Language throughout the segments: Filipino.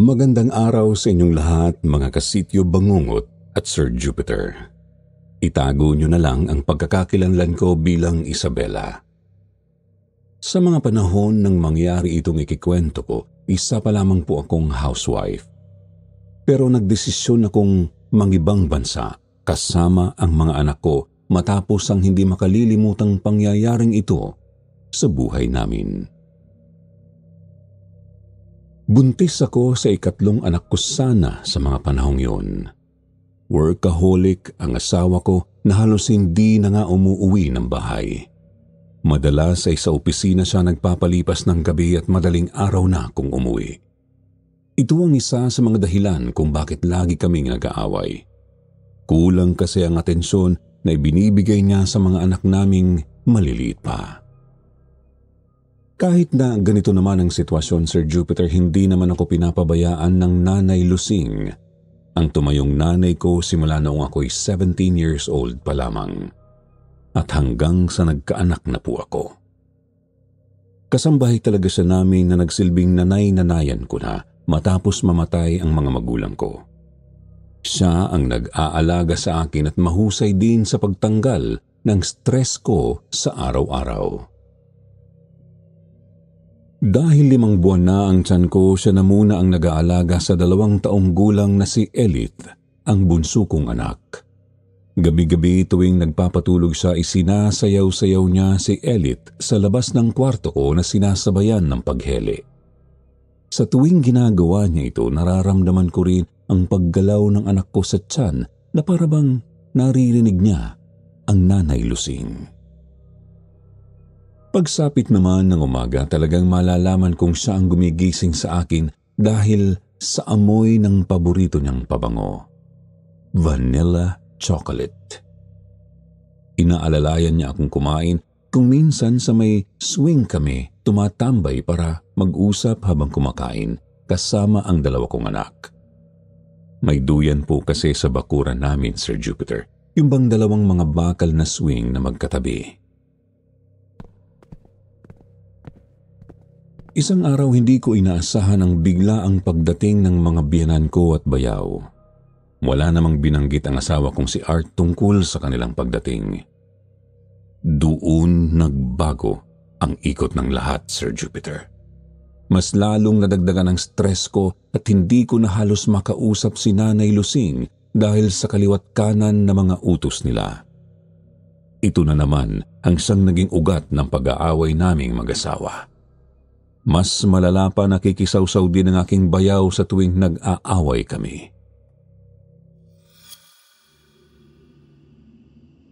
Magandang araw sa inyong lahat mga kasityo Bangungot at Sir Jupiter. Itago nyo na lang ang pagkakakilanlan ko bilang Isabella. Sa mga panahon nang mangyari itong ikikwento ko, isa pa lamang po akong housewife. Pero nagdesisyon akong mangibang bansa kasama ang mga anak ko matapos ang hindi makalilimutang pangyayaring ito sa buhay namin. Buntis ako sa ikatlong anak ko sana sa mga panahong yun. Workaholic ang asawa ko na halos hindi na nga umuwi ng bahay. Madalas ay sa opisina siya nagpapalipas ng gabi at madaling araw na kung umuwi. Ito ang isa sa mga dahilan kung bakit lagi kaming nag-aaway. Kulang kasi ang atensyon na ibinibigay niya sa mga anak naming maliliit pa. Kahit na ganito naman ang sitwasyon, Sir Jupiter, hindi naman ako pinapabayaan ng nanay Lusing. Ang tumayong nanay ko simula noong ako'y 17 years old pa lamang. At hanggang sa nagkaanak na po ako. Kasambahay talaga sa namin na nagsilbing nanay-nanayan ko na matapos mamatay ang mga magulang ko. Siya ang nag-aalaga sa akin at mahusay din sa pagtanggal ng stress ko sa araw-araw. Dahil limang buwan na ang tiyan ko, siya na muna ang nag-aalaga sa dalawang taong gulang na si Elith, ang bunso kong anak. Gabi-gabi tuwing nagpapatulog siya, isinasayaw-sayaw niya si Elith sa labas ng kwarto ko na sinasabayan ng paghele. Sa tuwing ginagawa niya ito, nararamdaman ko rin ang paggalaw ng anak ko sa tiyan na parabang naririnig niya ang nanay Lusing. Pagsapit naman ng umaga talagang malalaman kung ang gumigising sa akin dahil sa amoy ng paborito niyang pabango. Vanilla chocolate. Inaalalayan niya akong kumain kung minsan sa may swing kami tumatambay para mag-usap habang kumakain kasama ang dalawa kong anak. May duyan po kasi sa bakuran namin, Sir Jupiter. Yung bang dalawang mga bakal na swing na magkatabi. Isang araw hindi ko inaasahan ang bigla ang pagdating ng mga biyanan ko at bayaw. Wala namang binanggit ang asawa kong si Art tungkol sa kanilang pagdating. Doon nagbago ang ikot ng lahat, Sir Jupiter. Mas lalong nadagdagan ang stress ko at hindi ko na halos makausap si Nanay Lusing dahil sa kaliwat kanan na mga utos nila. Ito na naman ang siyang naging ugat ng pag-aaway naming mag-asawa. Mas malala pa nakikisawsaw din ang aking bayaw sa tuwing nag-aaway kami.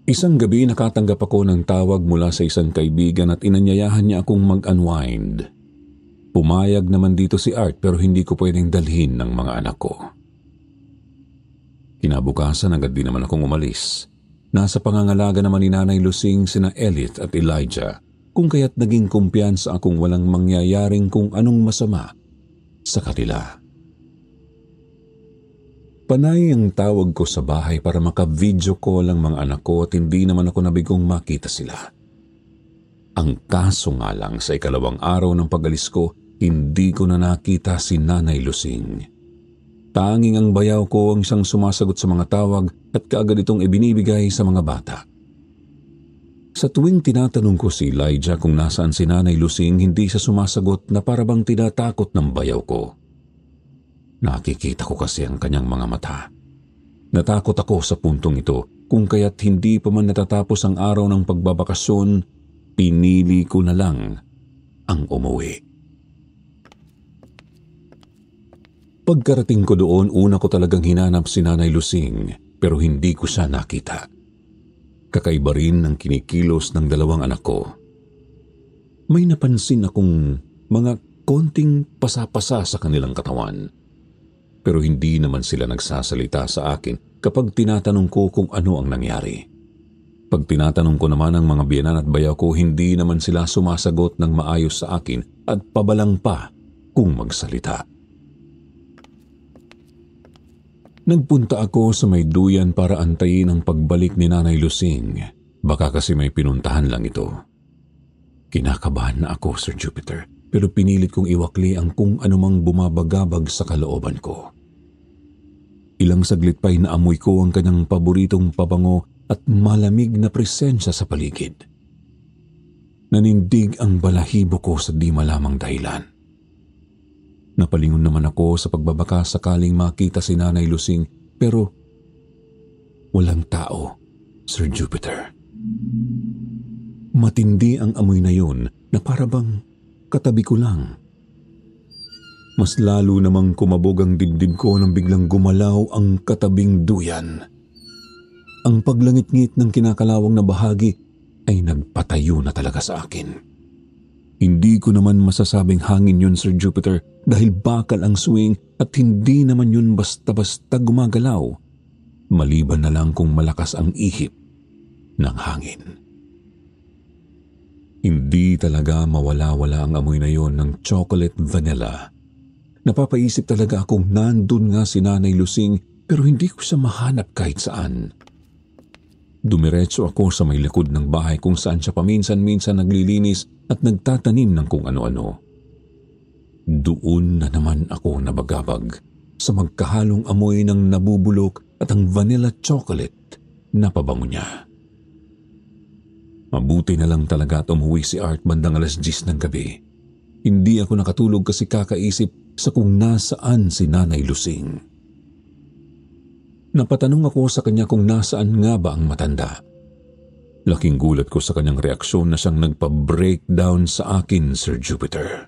Isang gabi nakatanggap ako ng tawag mula sa isang kaibigan at inanyayahan niya akong mag-unwind. Pumayag naman dito si Art pero hindi ko pwedeng dalhin ng mga anak ko. Kinabukasan agad din naman akong umalis. Nasa pangangalaga naman ni Nanay Lusing sina Elliot at Elijah kung kaya't naging kumpiyansa akong walang mangyayaring kung anong masama sa kanila. Panay ang tawag ko sa bahay para maka-video call ang mga anak ko at hindi naman ako nabigong makita sila. Ang kaso nga lang sa ikalawang araw ng pagalis ko, hindi ko na nakita si Nanay Lusing. Tanging ang bayaw ko ang siyang sumasagot sa mga tawag at kaagad itong ibinibigay sa mga bata. Sa tuwing tinatanong ko si Elijah kung nasaan si Nanay Lusing, hindi siya sumasagot na parabang tinatakot ng bayaw ko. Nakikita ko kasi ang kanyang mga mata. Natakot ako sa puntong ito kung kaya't hindi pa man natatapos ang araw ng pagbabakasyon, pinili ko na lang ang umuwi. Pagkarating ko doon, una ko talagang hinanap si Nanay Lusing pero hindi ko siya nakita. Kakaiba rin ang kinikilos ng dalawang anak ko. May napansin akong mga konting pasapasa sa kanilang katawan. Pero hindi naman sila nagsasalita sa akin kapag tinatanong ko kung ano ang nangyari. Pag tinatanong ko naman ang mga biyanan at bayaw ko, hindi naman sila sumasagot ng maayos sa akin at pabalang pa kung magsalita. Nagpunta ako sa may duyan para antayin ang pagbalik ni Nanay Lusing. Baka kasi may pinuntahan lang ito. Kinakabahan na ako, Sir Jupiter, pero pinilit kong iwakli ang kung anumang bumabagabag sa kalooban ko. Ilang saglit pa'y naamoy ko ang kanyang paboritong pabango at malamig na presensya sa paligid. Nanindig ang balahibo ko sa di malamang dahilan. Napalingon naman ako sa pagbabaka sakaling makita si Nanay Lusing pero walang tao, Sir Jupiter. Matindi ang amoy na yun na parabang katabi ko lang. Mas lalo namang kumabog ang dibdib ko nang biglang gumalaw ang katabing duyan. Ang paglangit-ngit ng kinakalawang na bahagi ay nagpatayo na talaga sa akin. Hindi ko naman masasabing hangin yun Sir Jupiter dahil bakal ang swing at hindi naman yun basta-basta gumagalaw. Maliban na lang kung malakas ang ihip ng hangin. Hindi talaga mawala-wala ang amoy na yon ng chocolate vanilla. Napapaisip talaga akong nandun nga si Nanay Lusing pero hindi ko siya mahanap kahit saan. Dumiretso ako sa may likod ng bahay kung saan siya paminsan-minsan naglilinis at nagtatanim ng kung ano-ano. Doon na naman ako nabagabag sa magkahalong amoy ng nabubulok at ang vanilla chocolate na pabango niya. Mabuti na lang talaga at umuwi si Art bandang alas 10 ng gabi. Hindi ako nakatulog kasi kakaisip sa kung nasaan si Nanay Lusing. Napatanong ako sa kanya kung nasaan nga ba ang matanda. Laking gulat ko sa kanyang reaksyon na siyang nagpa-breakdown sa akin, Sir Jupiter.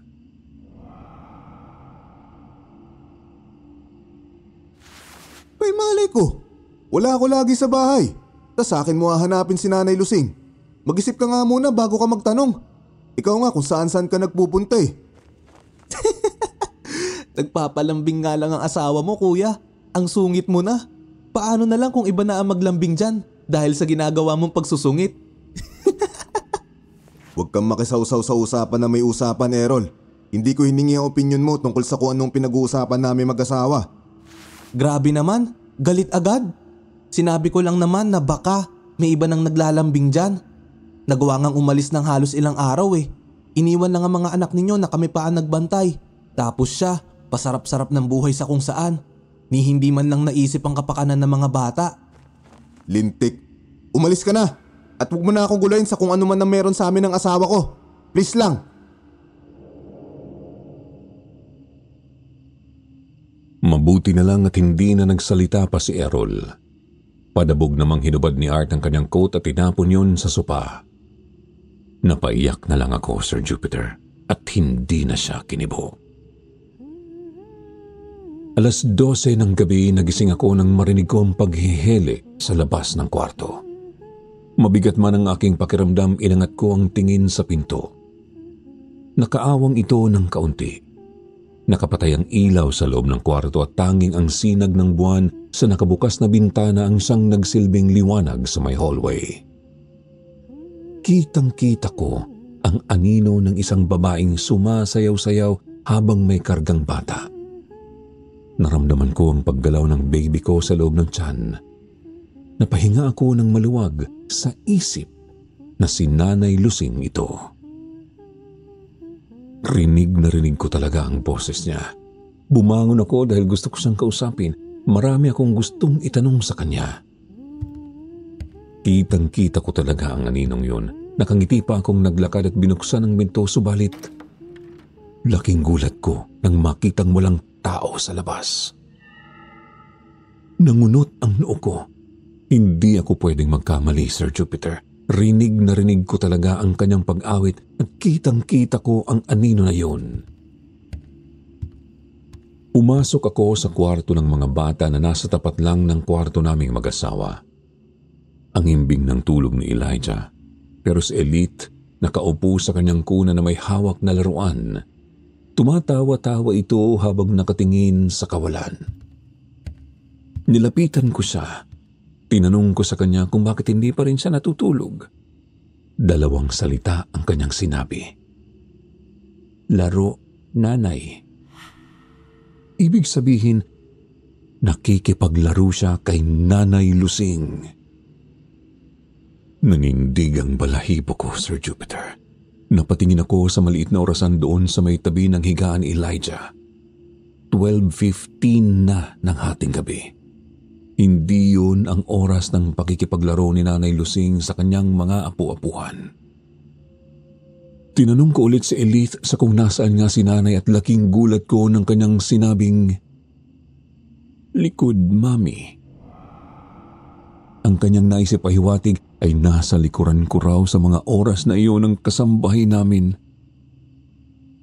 May malay ko. Wala ako lagi sa bahay. Tas sa akin mo hahanapin si Nanay Lusing. Mag-isip ka nga muna bago ka magtanong. Ikaw nga kung saan-saan ka nagpupunta eh. Nagpapalambing nga lang ang asawa mo kuya. Ang sungit mo na. Paano na lang kung iba na ang maglambing dyan? dahil sa ginagawa mong pagsusungit. Huwag kang makisawsaw sa usapan na may usapan, Errol. Hindi ko hiningi ang opinion mo tungkol sa kung anong pinag-uusapan namin mag-asawa. Grabe naman, galit agad. Sinabi ko lang naman na baka may iba nang naglalambing dyan. Nagawa ngang umalis ng halos ilang araw eh. Iniwan lang ang mga anak ninyo na kami pa ang nagbantay. Tapos siya, pasarap-sarap ng buhay sa kung saan. Ni hindi man lang naisip ang kapakanan ng mga bata. Lintik. Umalis ka na at huwag mo na akong gulayin sa kung ano man na meron sa amin ng asawa ko. Please lang. Mabuti na lang at hindi na nagsalita pa si Errol. Padabog namang hinubad ni Art ang kanyang coat at tinapon yon sa sopa. Napaiyak na lang ako, Sir Jupiter, at hindi na siya kinibo. Alas 12 ng gabi nagising ako nang marinig ko ang paghihili sa labas ng kwarto. Mabigat man ang aking pakiramdam, inangat ko ang tingin sa pinto. Nakaawang ito ng kaunti. Nakapatay ang ilaw sa loob ng kwarto at tanging ang sinag ng buwan sa nakabukas na bintana ang sang nagsilbing liwanag sa may hallway. Kitang-kita ko ang anino ng isang babaeng sumasayaw-sayaw habang may kargang bata. Naramdaman ko ang paggalaw ng baby ko sa loob ng tiyan. Napahinga ako ng maluwag sa isip na si Nanay Lusing ito. Rinig na rinig ko talaga ang boses niya. Bumangon ako dahil gusto ko siyang kausapin. Marami akong gustong itanong sa kanya. Kitang-kita ko talaga ang aninong yun. Nakangiti pa akong naglakad at binuksan ang binto subalit Laking gulat ko nang makitang walang tao sa labas. Nangunot ang noo ko. Hindi ako pwedeng magkamali, Sir Jupiter. Rinig na rinig ko talaga ang kanyang pag-awit at kitang-kita ko ang anino na yun. Umasok ako sa kwarto ng mga bata na nasa tapat lang ng kwarto naming mag-asawa. Ang imbing ng tulog ni Elijah. Pero si Elite nakaupo sa kanyang kuna na may hawak na laruan Tumatawa-tawa ito habang nakatingin sa kawalan. Nilapitan ko siya. Tinanong ko sa kanya kung bakit hindi pa rin siya natutulog. Dalawang salita ang kanyang sinabi. Laro, nanay. Ibig sabihin, nakikipaglaro siya kay Nanay Lusing. Nanindig ang balahibo ko, Sir Jupiter. Napatingin ako sa maliit na orasan doon sa may tabi ng higaan ni Elijah. 12.15 na ng hating gabi. Hindi yun ang oras ng pakikipaglaro ni Nanay Lusing sa kanyang mga apu-apuhan. Tinanong ko ulit si Elith sa kung nasaan nga si nanay at laking gulat ko ng kanyang sinabing, Likod, Mami. Ang kanyang naisip ay hiwatig ay nasa likuran ko raw sa mga oras na iyon ng kasambahay namin.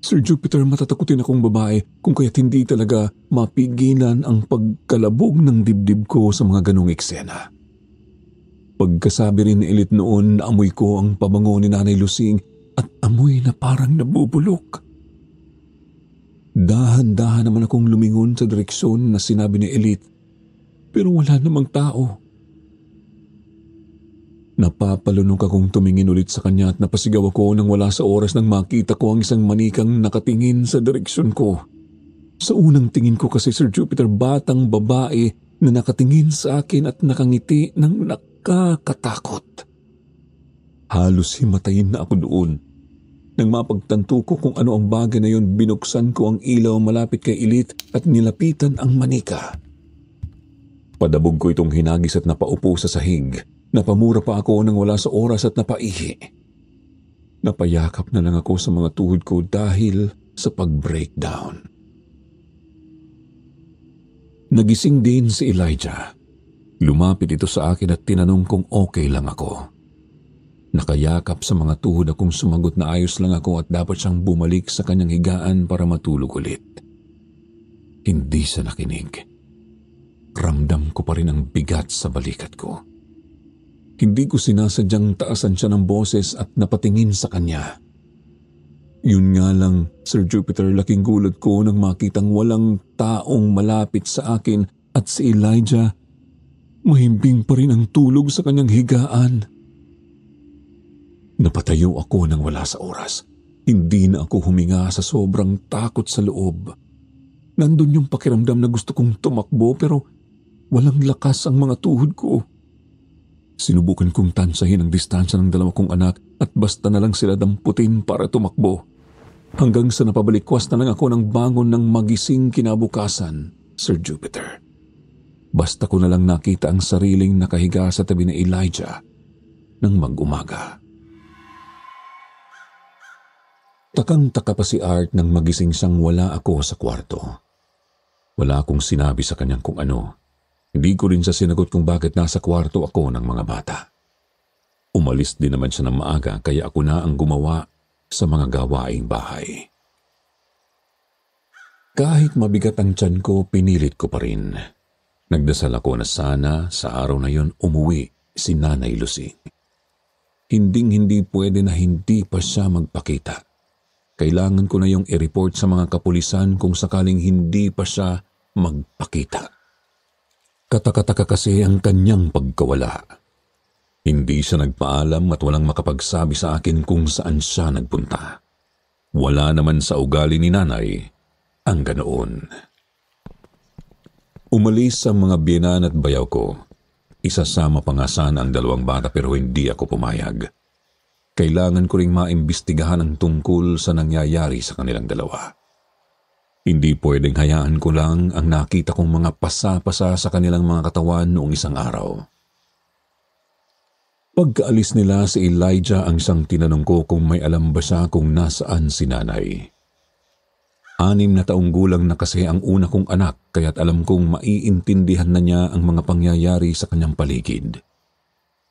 Sir Jupiter, matatakutin akong babae kung kaya't hindi talaga mapigilan ang pagkalabog ng dibdib ko sa mga ganong eksena. Pagkasabi rin ni Elit noon amoy ko ang pabango ni Nanay Lusing at amoy na parang nabubulok. Dahan-dahan naman akong lumingon sa direksyon na sinabi ni Elite, pero wala namang tao. Napapalunok akong tumingin ulit sa kanya at napasigaw ako nang wala sa oras nang makita ko ang isang manikang nakatingin sa direksyon ko. Sa unang tingin ko kasi Sir Jupiter batang babae na nakatingin sa akin at nakangiti ng nakakatakot. Halos himatayin na ako doon. Nang mapagtanto ko kung ano ang bagay na yon, binuksan ko ang ilaw malapit kay Elite at nilapitan ang manika. Padabog ko itong hinagis at napaupo sa sahig. Napamura pa ako nang wala sa oras at napaihi. Napayakap na lang ako sa mga tuhod ko dahil sa pag-breakdown. Nagising din si Elijah. Lumapit ito sa akin at tinanong kung okay lang ako. Nakayakap sa mga tuhod akong sumagot na ayos lang ako at dapat siyang bumalik sa kanyang higaan para matulog ulit. Hindi sa nakinig. Ramdam ko pa rin ang bigat sa balikat ko. Hindi ko sinasadyang taasan siya ng boses at napatingin sa kanya. Yun nga lang, Sir Jupiter, laking gulat ko nang makitang walang taong malapit sa akin at si Elijah. Mahimbing pa rin ang tulog sa kanyang higaan. Napatayo ako nang wala sa oras. Hindi na ako huminga sa sobrang takot sa loob. Nandun yung pakiramdam na gusto kong tumakbo pero walang lakas ang mga tuhod ko. Sinubukan kong tansahin ang distansya ng dalawa kong anak at basta na lang sila damputin para tumakbo. Hanggang sa napabalikwas na lang ako ng bangon ng magising kinabukasan, Sir Jupiter. Basta ko na lang nakita ang sariling nakahiga sa tabi ni Elijah nang mag-umaga. Takang-taka pa si Art nang magising siyang wala ako sa kwarto. Wala akong sinabi sa kanyang kung ano. Di ko rin siya sinagot kung bakit nasa kwarto ako ng mga bata. Umalis din naman siya ng maaga kaya ako na ang gumawa sa mga gawaing bahay. Kahit mabigat ang tiyan ko, pinilit ko pa rin. Nagdasal ako na sana sa araw na yon umuwi si Nanay Lucy. Hinding-hindi pwede na hindi pa siya magpakita. Kailangan ko na yung i-report sa mga kapulisan kung sakaling hindi pa siya magpakita. Katakataka kasi ang kanyang pagkawala. Hindi siya nagpaalam at walang makapagsabi sa akin kung saan siya nagpunta. Wala naman sa ugali ni nanay ang ganoon. Umalis ang mga binan at bayaw ko. Isasama pa nga sana ang dalawang bata pero hindi ako pumayag. Kailangan ko ring maimbestigahan ang tungkol sa nangyayari sa kanilang dalawa. Hindi pwedeng hayaan ko lang ang nakita kong mga pasa-pasa sa kanilang mga katawan noong isang araw. Pagkaalis nila si Elijah ang isang tinanong ko kung may alam ba siya kung nasaan si nanay. Anim na taong gulang na kasi ang una kong anak kaya't alam kong maiintindihan na niya ang mga pangyayari sa kanyang paligid.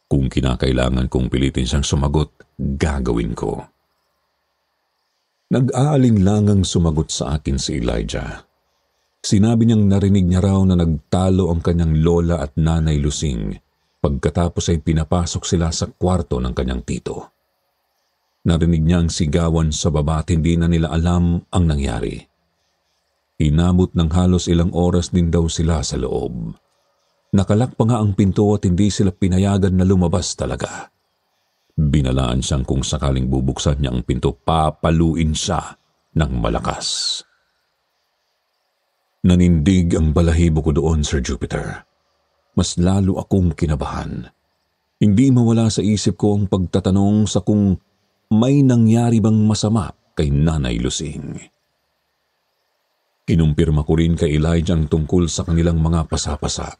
Kung kinakailangan kong pilitin siyang sumagot, gagawin ko. Nag-aalinlangang sumagot sa akin si Elijah. Sinabi niyang narinig niya raw na nagtalo ang kanyang lola at nanay Lusing pagkatapos ay pinapasok sila sa kwarto ng kanyang tito. Narinig niya ang sigawan sa baba at hindi na nila alam ang nangyari. Inabot ng halos ilang oras din daw sila sa loob. Nakalak pa nga ang pinto at hindi sila pinayagan na lumabas talaga. Binalaan siyang kung sakaling bubuksan niya ang pinto, papaluin siya ng malakas. Nanindig ang balahibo ko doon, Sir Jupiter. Mas lalo akong kinabahan. Hindi mawala sa isip ko ang pagtatanong sa kung may nangyari bang masama kay Nanay Lusing. Kinumpirma ko rin kay Elijah ang tungkol sa kanilang mga pasapasa.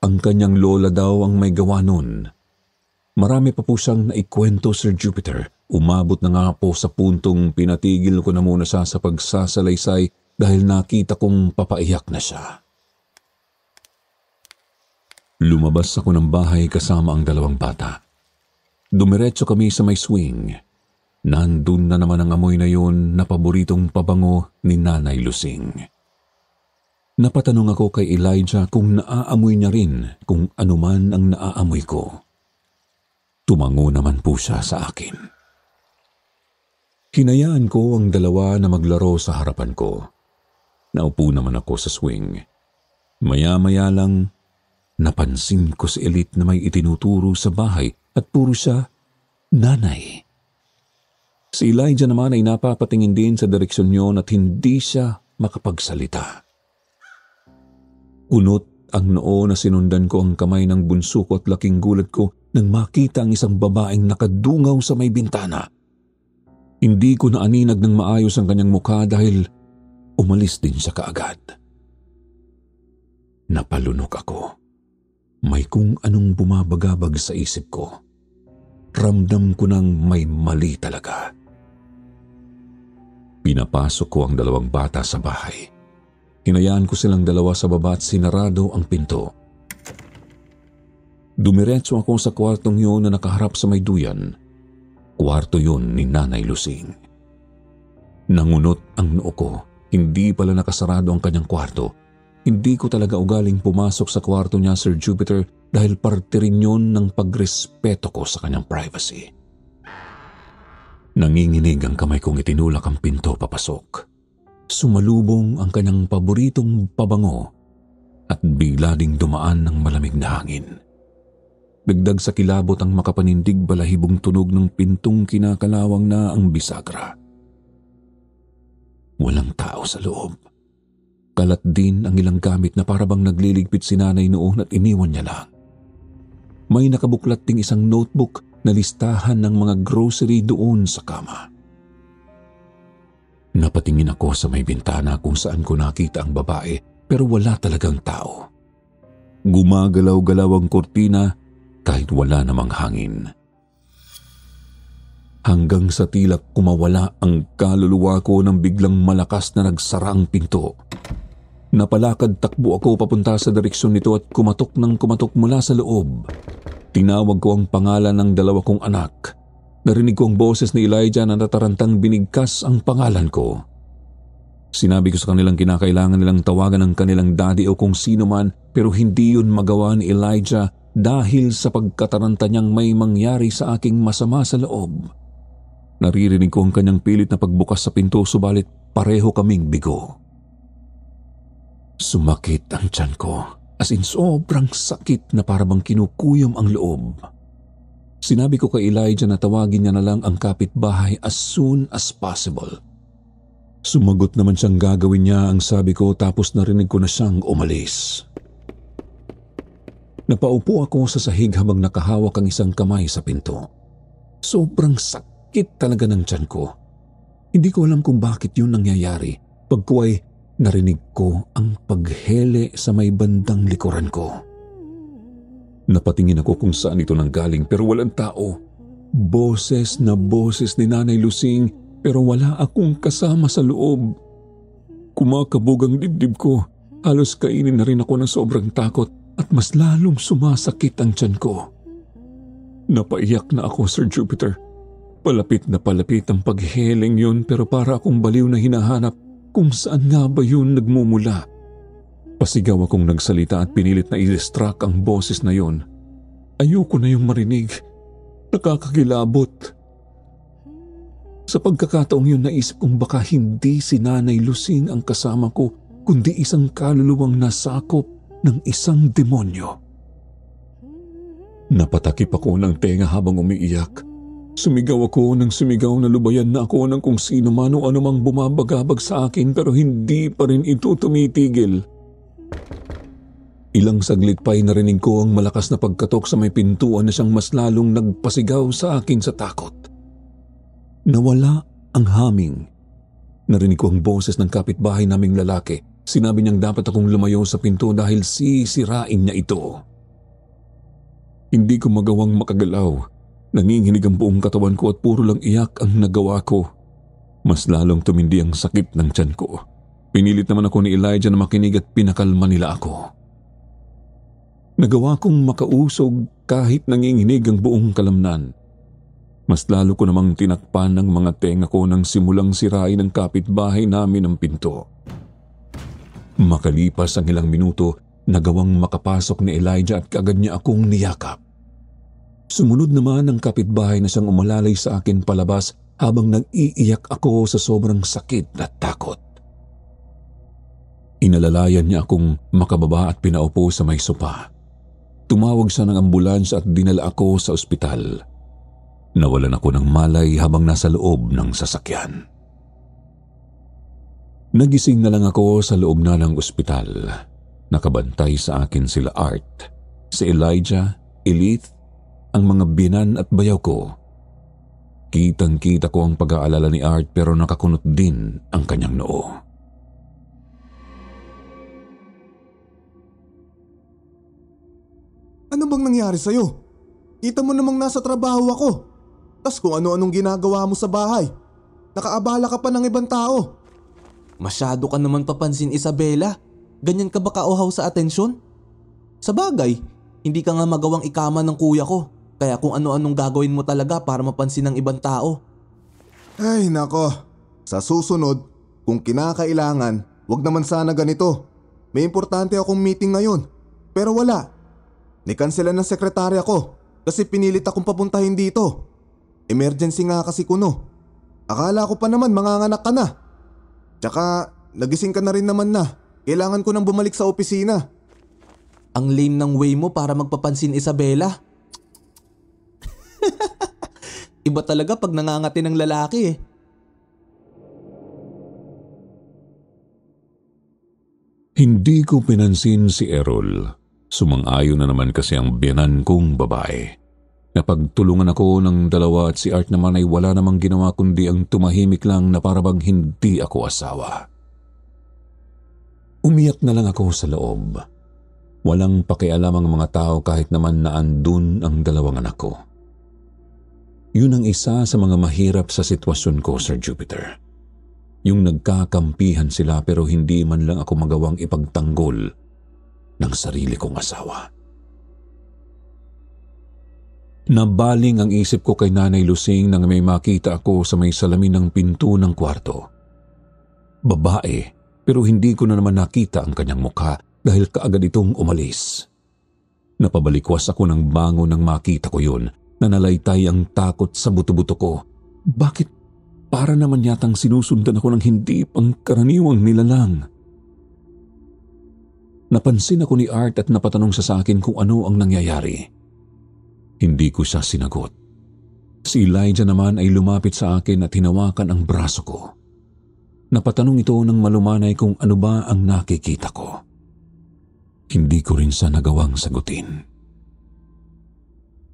Ang kanyang lola daw ang may gawa nun Marami pa po siyang naikwento, Sir Jupiter. Umabot na nga po sa puntong pinatigil ko na muna siya sa pagsasalaysay dahil nakita kong papaiyak na siya. Lumabas ako ng bahay kasama ang dalawang bata. Dumiretso kami sa may swing. Nandun na naman ang amoy na yun na paboritong pabango ni Nanay Lusing. Napatanong ako kay Elijah kung naaamoy niya rin kung anuman ang naaamoy ko. Tumango naman po siya sa akin. Hinayaan ko ang dalawa na maglaro sa harapan ko. Naupo naman ako sa swing. Maya-maya lang, napansin ko si Elite na may itinuturo sa bahay at puro siya nanay. Si Elijah naman ay napapatingin din sa direksyon yon at hindi siya makapagsalita. Kunot ang noo na sinundan ko ang kamay ng bunso ko at laking gulat ko nang makita ang isang babaeng nakadungaw sa may bintana. Hindi ko naaninag ng maayos ang kanyang mukha dahil umalis din siya kaagad. Napalunok ako. May kung anong bumabagabag sa isip ko. Ramdam ko nang may mali talaga. Pinapasok ko ang dalawang bata sa bahay. Hinayaan ko silang dalawa sa baba at sinarado ang pinto. Dumiretso ako sa kwartong yun na nakaharap sa may duyan. Kwarto yun ni Nanay Lusing. Nangunot ang noo ko. Hindi pala nakasarado ang kanyang kwarto. Hindi ko talaga ugaling pumasok sa kwarto niya, Sir Jupiter, dahil parte rin yun ng pagrespeto ko sa kanyang privacy. Nanginginig ang kamay kong itinulak ang pinto papasok. Sumalubong ang kanyang paboritong pabango at bigla ding dumaan ng malamig na hangin. Dagdag sa kilabot ang makapanindig balahibong tunog ng pintong kinakalawang na ang bisagra. Walang tao sa loob. Kalat din ang ilang gamit na parabang nagliligpit si nanay noon at iniwan niya lang. May nakabuklat ding isang notebook na listahan ng mga grocery doon sa kama. Napatingin ako sa may bintana kung saan ko nakita ang babae pero wala talagang tao. Gumagalaw-galaw ang kortina kahit wala namang hangin. Hanggang sa tila kumawala ang kaluluwa ko nang biglang malakas na nagsara ang pinto. Napalakad takbo ako papunta sa direksyon nito at kumatok ng kumatok mula sa loob. Tinawag ko ang pangalan ng dalawa kong anak. Narinig ko ang boses ni Elijah na natarantang binigkas ang pangalan ko. Sinabi ko sa kanilang kinakailangan nilang tawagan ang kanilang daddy o kung sino man pero hindi yun magawa ni Elijah dahil sa pagkataranta niyang may mangyari sa aking masama sa loob. Naririnig ko ang kanyang pilit na pagbukas sa pinto subalit pareho kaming bigo. Sumakit ang tiyan ko as in sobrang sakit na parabang kinukuyom ang loob. Sinabi ko kay Elijah na tawagin niya na lang ang kapitbahay as soon as possible. Sumagot naman siyang gagawin niya ang sabi ko tapos narinig ko na siyang umalis. Umalis. Nagpaupo ako sa sahig habang nakahawak ang isang kamay sa pinto. Sobrang sakit talaga ng tiyan ko. Hindi ko alam kung bakit yun nangyayari pagkuway narinig ko ang paghele sa may bandang likuran ko. Napatingin ako kung saan ito nanggaling pero walang tao. Boses na boses ni Nanay Lusing pero wala akong kasama sa loob. Kumakabog ang dibdib ko. Halos kainin na rin ako ng sobrang takot at mas lalong sumasakit ang tiyan ko. Napaiyak na ako, Sir Jupiter. Palapit na palapit ang pagheling yun pero para akong baliw na hinahanap kung saan nga ba yun nagmumula. Pasigaw akong nagsalita at pinilit na i-distract ang boses na yun. Ayoko na yung marinig. Nakakakilabot. Sa pagkakataong yun naisip kong baka hindi si Nanay Lucing ang kasama ko kundi isang kaluluwang nasakop ng isang demonyo. Napatakip ako ng tenga habang umiiyak. Sumigaw ako ng sumigaw na lubayan na ako ng kung sino man o anumang bumabagabag sa akin pero hindi pa rin ito tumitigil. Ilang saglit pa'y narinig ko ang malakas na pagkatok sa may pintuan na siyang mas lalong nagpasigaw sa akin sa takot. Nawala ang haming. Narinig ko ang boses ng kapitbahay naming lalaki Sinabi niyang dapat akong lumayo sa pinto dahil sisirain niya ito. Hindi ko magawang makagalaw. Nanginginig ang buong katawan ko at puro lang iyak ang nagawa ko. Mas lalong tumindi ang sakit ng tiyan ko. Pinilit naman ako ni Elijah na makinig at pinakalma nila ako. Nagawa kong makausog kahit nanginginig ang buong kalamnan. Mas lalo ko namang tinakpan ng mga tenga ko nang simulang sirain ng kapitbahay namin ang pinto. Makalipas ang ilang minuto, nagawang makapasok ni Elijah at kaagad niya akong niyakap. Sumunod naman ang kapitbahay na siyang umalalay sa akin palabas habang nag-iiyak ako sa sobrang sakit at takot. Inalalayan niya akong makababa at pinaupo sa may sopa. Tumawag siya ng ambulansya at dinala ako sa ospital. Nawalan ako ng malay habang nasa loob ng sasakyan. Nagising na lang ako sa loob na ng ospital. Nakabantay sa akin sila Art, si Elijah, Elith, ang mga binan at bayaw ko. Kitang-kita ko ang pag-aalala ni Art pero nakakunot din ang kanyang noo. Ano bang nangyari sa'yo? Kita mo namang nasa trabaho ako. Tapos kung ano-anong ginagawa mo sa bahay. Nakaabala ka pa ng ibang tao. Masyado ka naman papansin Isabela. Ganyan ka ba kauhaw sa atensyon? Sa bagay, hindi ka nga magawang ikama ng kuya ko. Kaya kung ano-anong gagawin mo talaga para mapansin ng ibang tao. Ay nako, sa susunod, kung kinakailangan, wag naman sana ganito. May importante akong meeting ngayon, pero wala. Nikansilan ng sekretarya ko kasi pinilit akong papuntahin dito. Emergency nga kasi kuno. Akala ko pa naman manganganak ka na. Tsaka nagising ka na rin naman na. Kailangan ko nang bumalik sa opisina. Ang lame ng way mo para magpapansin Isabela. Iba talaga pag nangangati ng lalaki eh. Hindi ko pinansin si Errol. Sumang-ayon na naman kasi ang binan kong babae. Napagtulungan ako ng dalawa at si Art naman ay wala namang ginawa kundi ang tumahimik lang na parabang hindi ako asawa. Umiyak na lang ako sa loob. Walang pakialam ang mga tao kahit naman na andun ang dalawang anak ko. Yun ang isa sa mga mahirap sa sitwasyon ko, Sir Jupiter. Yung nagkakampihan sila pero hindi man lang ako magawang ipagtanggol ng sarili kong asawa. Nabaling ang isip ko kay Nanay Lusing nang may makita ako sa may salamin ng pinto ng kwarto. Babae, pero hindi ko na naman nakita ang kanyang mukha dahil kaagad itong umalis. Napabalikwas ako ng bango nang makita ko yun na nalaytay ang takot sa buto-buto ko. Bakit para naman yatang sinusundan ako ng hindi pangkaraniwang nilalang? Napansin ako ni Art at napatanong sa akin kung ano ang nangyayari. Hindi ko siya sinagot. Si Elijah naman ay lumapit sa akin at hinawakan ang braso ko. Napatanong ito ng malumanay kung ano ba ang nakikita ko. Hindi ko rin sa nagawang sagutin.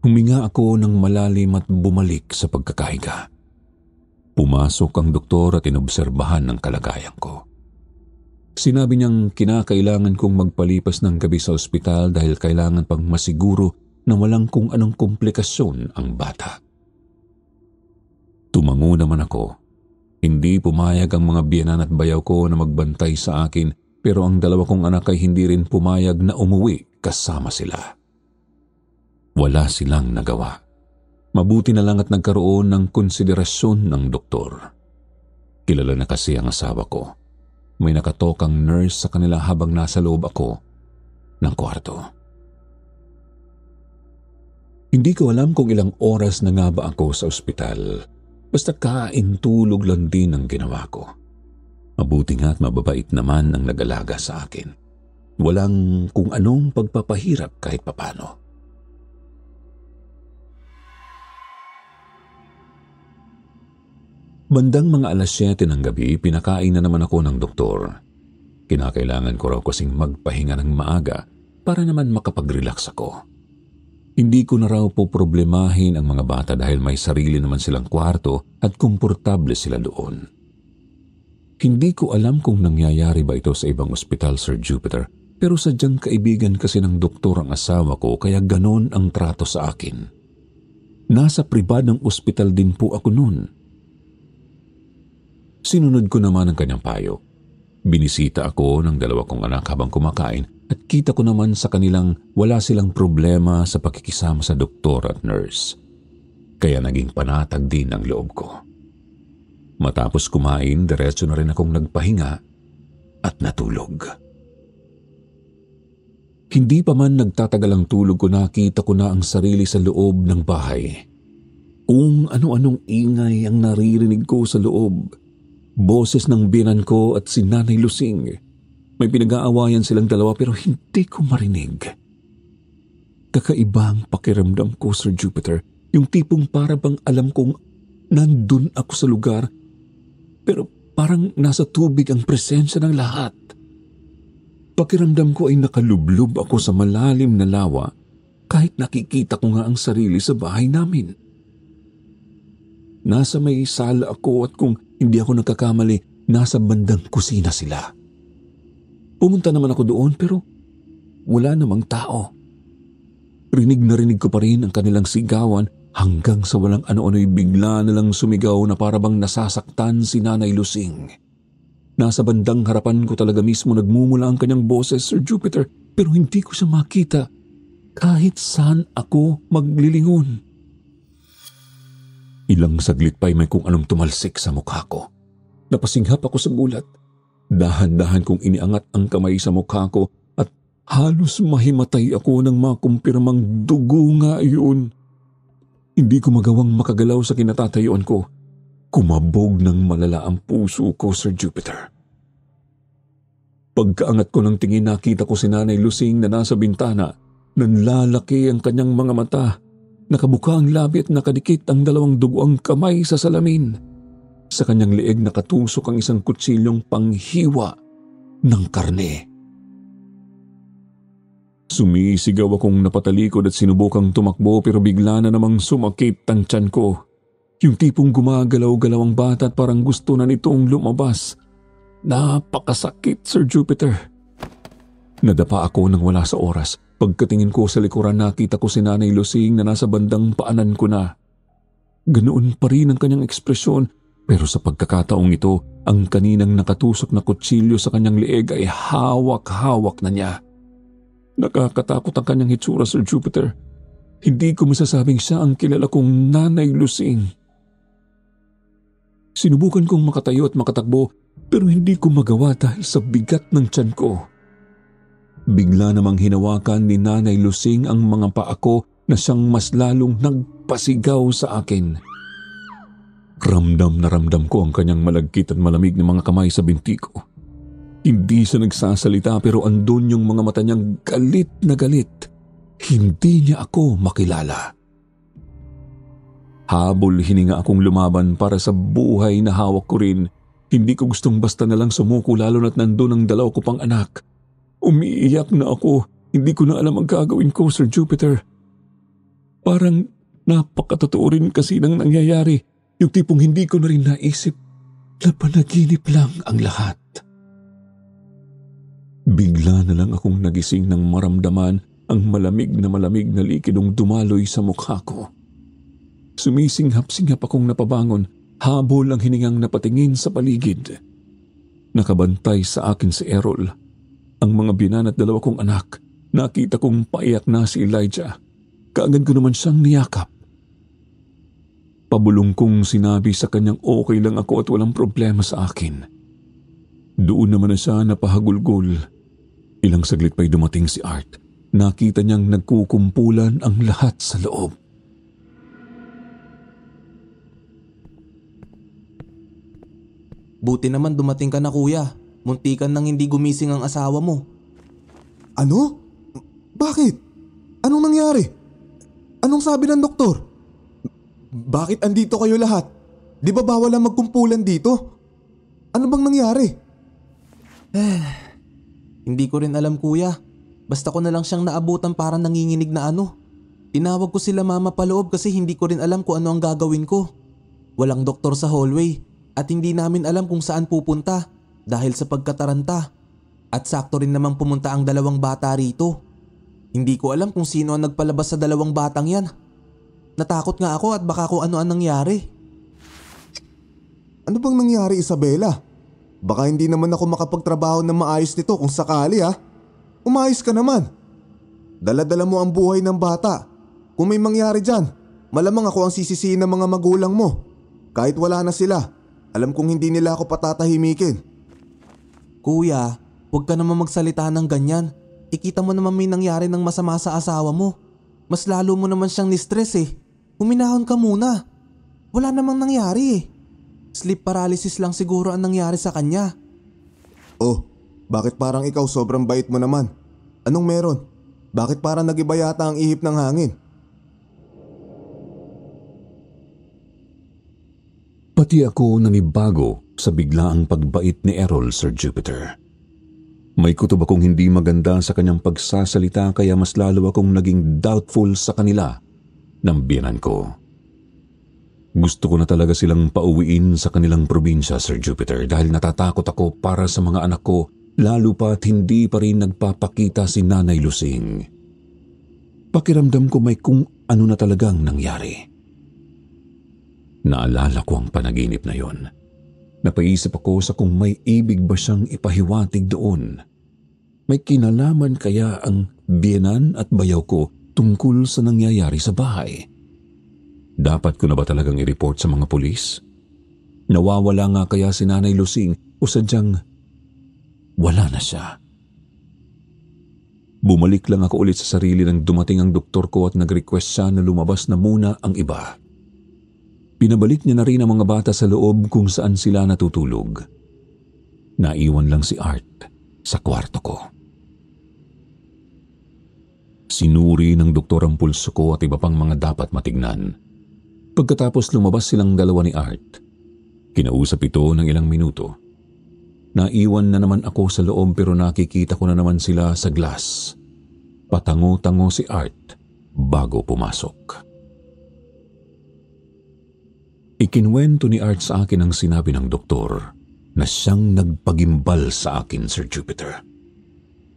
Huminga ako ng malalim at bumalik sa pagkakahiga. Pumasok ang doktor at inobserbahan ang kalagayan ko. Sinabi niyang kinakailangan kong magpalipas ng gabi sa ospital dahil kailangan pang masiguro na walang kung anong komplikasyon ang bata. Tumango naman ako. Hindi pumayag ang mga biyanan at bayaw ko na magbantay sa akin pero ang dalawa kong anak ay hindi rin pumayag na umuwi kasama sila. Wala silang nagawa. Mabuti na lang at nagkaroon ng konsiderasyon ng doktor. Kilala na kasi ang asawa ko. May nakatokang nurse sa kanila habang nasa loob ako ng kwarto. Hindi ko alam kung ilang oras na nga ba ako sa ospital. Basta kain tulog lang din ang ginawa ko. Mabuti nga at mababait naman ang nagalaga sa akin. Walang kung anong pagpapahirap kahit papano. Bandang mga alas 7 ng gabi, pinakain na naman ako ng doktor. Kinakailangan ko raw kasing magpahinga ng maaga para naman makapag-relax ako. Hindi ko na raw po problemahin ang mga bata dahil may sarili naman silang kwarto at komportable sila doon. Hindi ko alam kung nangyayari ba ito sa ibang ospital, Sir Jupiter, pero sadyang kaibigan kasi ng doktor ang asawa ko kaya ganon ang trato sa akin. Nasa pribadong ospital din po ako noon. Sinunod ko naman ang kanyang payo. Binisita ako ng dalawa kong anak habang kumakain at kita ko naman sa kanilang wala silang problema sa pakikisama sa doktor at nurse. Kaya naging panatag din ang loob ko. Matapos kumain, diretso na rin akong nagpahinga at natulog. Hindi pa man nagtatagal ang tulog ko nakita ko na ang sarili sa loob ng bahay. Kung ano-anong ingay ang naririnig ko sa loob. Boses ng binan ko at si Nanay Lusing may pinag-aawayan silang dalawa pero hindi ko marinig. Kakaibang pakiramdam ko, Sir Jupiter. Yung tipong para bang alam kong nandun ako sa lugar pero parang nasa tubig ang presensya ng lahat. Pakiramdam ko ay nakalublob ako sa malalim na lawa kahit nakikita ko nga ang sarili sa bahay namin. Nasa may sala ako at kung hindi ako nagkakamali, nasa bandang kusina sila. Pumunta naman ako doon pero wala namang tao. Rinig na rinig ko pa rin ang kanilang sigawan hanggang sa walang ano-ano'y bigla na lang sumigaw na parabang nasasaktan si Nanay Lusing. Nasa bandang harapan ko talaga mismo nagmumula ang kanyang boses, Sir Jupiter, pero hindi ko siya makita kahit saan ako maglilingon. Ilang saglit pa pa'y may kung anong tumalsik sa mukha ko. Napasinghap ako sa gulat Dahan-dahan kong iniangat ang kamay sa mukha ko at halos mahimatay ako nang makumpirmang dugo nga iyon. Hindi ko magawang makagalaw sa kinatatayuan ko. Kumabog ng malala ang puso ko, Sir Jupiter. Pagkaangat ko ng tingin nakita ko si Nanay Lusing na nasa bintana. Nanlalaki ang kanyang mga mata. Nakabuka ang labi at nakadikit ang dalawang dugoang kamay sa salamin. Sa kanyang leeg nakatusok ang isang kutsilyong panghiwa ng karne. Sumisigaw akong napatalikod at sinubukang tumakbo pero bigla na namang sumakit ang tiyan ko. Yung tipong gumagalaw-galaw ang bata at parang gusto na nitong lumabas. Napakasakit, Sir Jupiter. Nadapa ako nang wala sa oras. Pagkatingin ko sa likuran nakita ko si Nanay Lusing na nasa bandang paanan ko na. Ganoon pa rin ang kanyang ekspresyon pero sa pagkakataong ito, ang kaninang nakatusok na kutsilyo sa kanyang leeg ay hawak-hawak na niya. Nakakatakot ang kanyang hitsura, Sir Jupiter. Hindi ko masasabing siya ang kilala kong Nanay Lusing. Sinubukan kong makatayo at makatakbo pero hindi ko magawa dahil sa bigat ng tiyan ko. Bigla namang hinawakan ni Nanay Lusing ang mga paa ko na siyang mas lalong nagpasigaw sa akin. Ramdam na ramdam ko ang kanyang malagkit at malamig na mga kamay sa binti ko. Hindi siya nagsasalita pero andun yung mga mata niyang galit na galit. Hindi niya ako makilala. Habol hininga akong lumaban para sa buhay na hawak ko rin. Hindi ko gustong basta na lang sumuko lalo na't nandun ang dalaw ko pang anak. Umiiyak na ako. Hindi ko na alam ang gagawin ko, Sir Jupiter. Parang napakatotoo rin kasi nang nangyayari. Yung tipong hindi ko na rin naisip na panaginip lang ang lahat. Bigla na lang akong nagising nang maramdaman ang malamig na malamig na likidong dumaloy sa mukha ko. Sumisinghap-singhap akong napabangon habol ang hiningang napatingin sa paligid. Nakabantay sa akin si Errol. Ang mga binan at dalawa kong anak, nakita kong paiyak na si Elijah. Kaagad ko naman siyang niyakap. Pabulong kong sinabi sa kanyang okay lang ako at walang problema sa akin. Doon naman na siya napahagulgol. Ilang saglit pa'y dumating si Art. Nakita niyang nagkukumpulan ang lahat sa loob. Buti naman dumating ka na kuya. Muntikan nang hindi gumising ang asawa mo. Ano? Bakit? Anong nangyari? Anong sabi ng doktor? Bakit andito kayo lahat? Di ba bawal ang magkumpulan dito? Ano bang nangyari? Eh, hindi ko rin alam kuya. Basta ko na lang siyang naabutan para nanginginig na ano. Tinawag ko sila mama paloob kasi hindi ko rin alam kung ano ang gagawin ko. Walang doktor sa hallway at hindi namin alam kung saan pupunta dahil sa pagkataranta. At sakto rin namang pumunta ang dalawang bata rito. Hindi ko alam kung sino ang nagpalabas sa dalawang batang yan Natakot nga ako at baka kung ano ang nangyari. Ano bang nangyari Isabela? Baka hindi naman ako makapagtrabaho ng maayos nito kung sakali ha. Ah. Umayos ka naman. Daladala mo ang buhay ng bata. Kung may mangyari dyan, malamang ako ang sisisiin ng mga magulang mo. Kahit wala na sila, alam kong hindi nila ako patatahimikin. Kuya, huwag ka naman magsalita ng ganyan. Ikita mo naman may nangyari ng masama sa asawa mo. Mas lalo mo naman siyang ni-stress eh. Huminahon ka muna. Wala namang nangyari eh. Sleep paralysis lang siguro ang nangyari sa kanya. Oh, bakit parang ikaw sobrang bait mo naman? Anong meron? Bakit parang nagiba yata ang ihip ng hangin? Pati ako nanibago sa biglaang pagbait ni Errol Sir Jupiter. May kutob akong hindi maganda sa kanyang pagsasalita kaya mas lalo akong naging doubtful sa kanila ng biyanan ko. Gusto ko na talaga silang pauwiin sa kanilang probinsya, Sir Jupiter, dahil natatakot ako para sa mga anak ko, lalo pa't hindi pa rin nagpapakita si Nanay Lusing. Pakiramdam ko may kung ano na talagang nangyari. Naalala ko ang panaginip na yon. Napaisip ako sa kung may ibig ba siyang ipahiwatig doon. May kinalaman kaya ang Bienan at bayaw ko tungkol sa nangyayari sa bahay. Dapat ko na ba talagang i-report sa mga pulis? Nawawala nga kaya si Nanay Lusing o sadyang wala na siya. Bumalik lang ako ulit sa sarili nang dumating ang doktor ko at nag-request siya na lumabas na muna ang iba. Pinabalik niya na rin ang mga bata sa loob kung saan sila natutulog. Naiwan lang si Art sa kwarto ko. Sinuri ng doktor ang pulso ko at iba pang mga dapat matignan. Pagkatapos lumabas silang dalawa ni Art. Kinausap ito ng ilang minuto. Naiwan na naman ako sa loob pero nakikita ko na naman sila sa glass. Patango-tango si Art bago pumasok. Ikinwento ni Art sa akin ang sinabi ng doktor na siyang nagpagimbal sa akin, Sir Jupiter.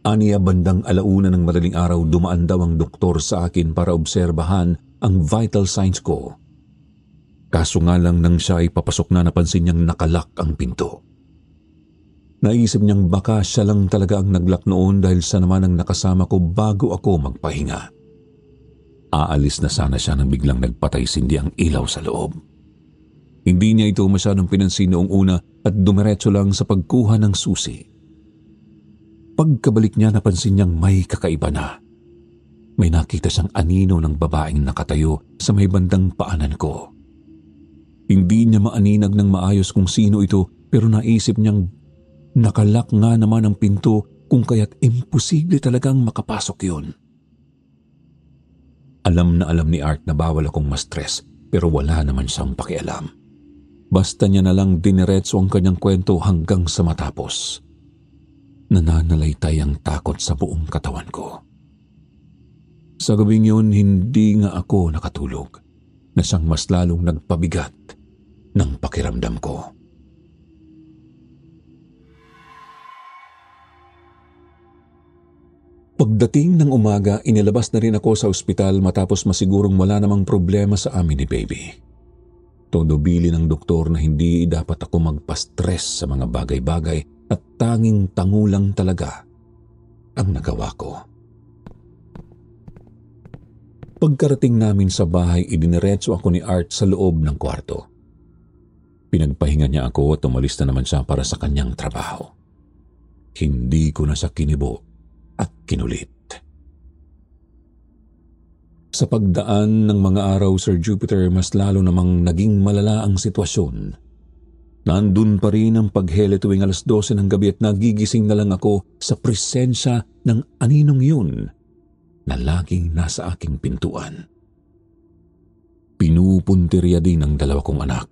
Aniya bandang alauna ng madaling araw dumaan daw ang doktor sa akin para obserbahan ang vital signs ko. Kaso nga lang nang siya ay papasok na napansin niyang nakalak ang pinto. Naisip niyang baka siya lang talaga ang naglak noon dahil sa naman ang nakasama ko bago ako magpahinga. Aalis na sana siya nang biglang nagpatay sindi ang ilaw sa loob. Hindi niya ito masyadong pinansin noong una at dumiretso lang sa pagkuha ng susi. Pagkabalik niya napansin niyang may kakaiba na. May nakita siyang anino ng babaeng nakatayo sa may bandang paanan ko. Hindi niya maaninag ng maayos kung sino ito pero naisip niyang nakalak nga naman ang pinto kung kaya't imposible talagang makapasok yun. Alam na alam ni Art na bawal akong ma-stress pero wala naman siyang pakialam. Basta niya na lang diniretso ang kanyang kwento hanggang sa matapos nananalaytay ang takot sa buong katawan ko. Sa gabing yun, hindi nga ako nakatulog na siyang mas lalong nagpabigat ng pakiramdam ko. Pagdating ng umaga, inilabas na rin ako sa ospital matapos masigurong wala namang problema sa amin ni baby. Todo bili ng doktor na hindi dapat ako magpa-stress sa mga bagay-bagay at tanging tango lang talaga ang nagawa ko. Pagkarating namin sa bahay, idiniretso ako ni Art sa loob ng kwarto. Pinagpahinga niya ako at umalis na naman siya para sa kanyang trabaho. Hindi ko na sa kinibo at kinulit. Sa pagdaan ng mga araw, Sir Jupiter, mas lalo namang naging malala ang sitwasyon Nandun pa rin ang paghele tuwing alas 12 ng gabi at nagigising na lang ako sa presensya ng aninong yun na laging nasa aking pintuan. Pinupuntirya din ang dalawa kong anak.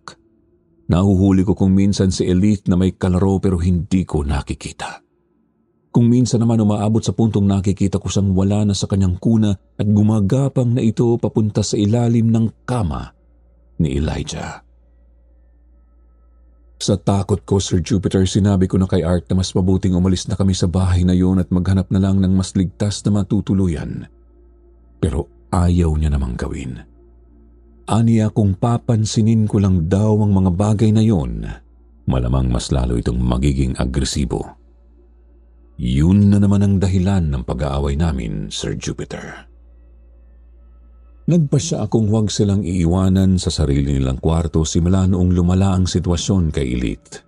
Nahuhuli ko kung minsan si Elite na may kalaro pero hindi ko nakikita. Kung minsan naman umaabot sa puntong nakikita ko siyang wala na sa kanyang kuna at gumagapang na ito papunta sa ilalim ng kama ni Elijah. Sa takot ko, Sir Jupiter, sinabi ko na kay Art na mas mabuting umalis na kami sa bahay na yon at maghanap na lang ng mas ligtas na matutuluyan. Pero ayaw niya namang gawin. Aniya kung papansinin ko lang daw ang mga bagay na yon, malamang mas lalo itong magiging agresibo. Yun na naman ang dahilan ng pag-aaway namin, Sir Jupiter. Nagpasya akong huwag silang iiwanan sa sarili nilang kwarto simula noong lumala ang sitwasyon kay Elite.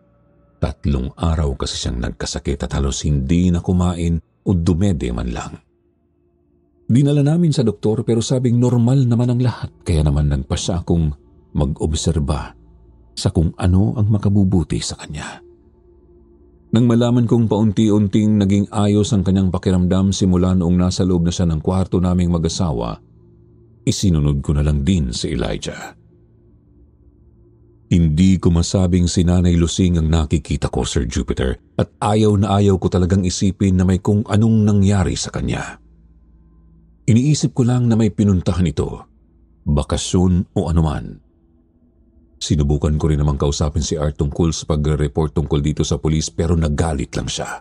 Tatlong araw kasi siyang nagkasakit at halos hindi na kumain o dumede man lang. Dinala namin sa doktor pero sabing normal naman ang lahat kaya naman nagpasya akong mag-obserba sa kung ano ang makabubuti sa kanya. Nang malaman kong paunti-unting naging ayos ang kanyang pakiramdam simula noong nasa loob na siya ng kwarto naming mag-asawa, isinunod ko na lang din si Elijah. Hindi ko masabing si Nanay Lusing ang nakikita ko, Sir Jupiter, at ayaw na ayaw ko talagang isipin na may kung anong nangyari sa kanya. Iniisip ko lang na may pinuntahan ito, bakasyon o anuman. Sinubukan ko rin namang kausapin si Art tungkol sa pagre-report tungkol dito sa polis pero nagalit lang siya.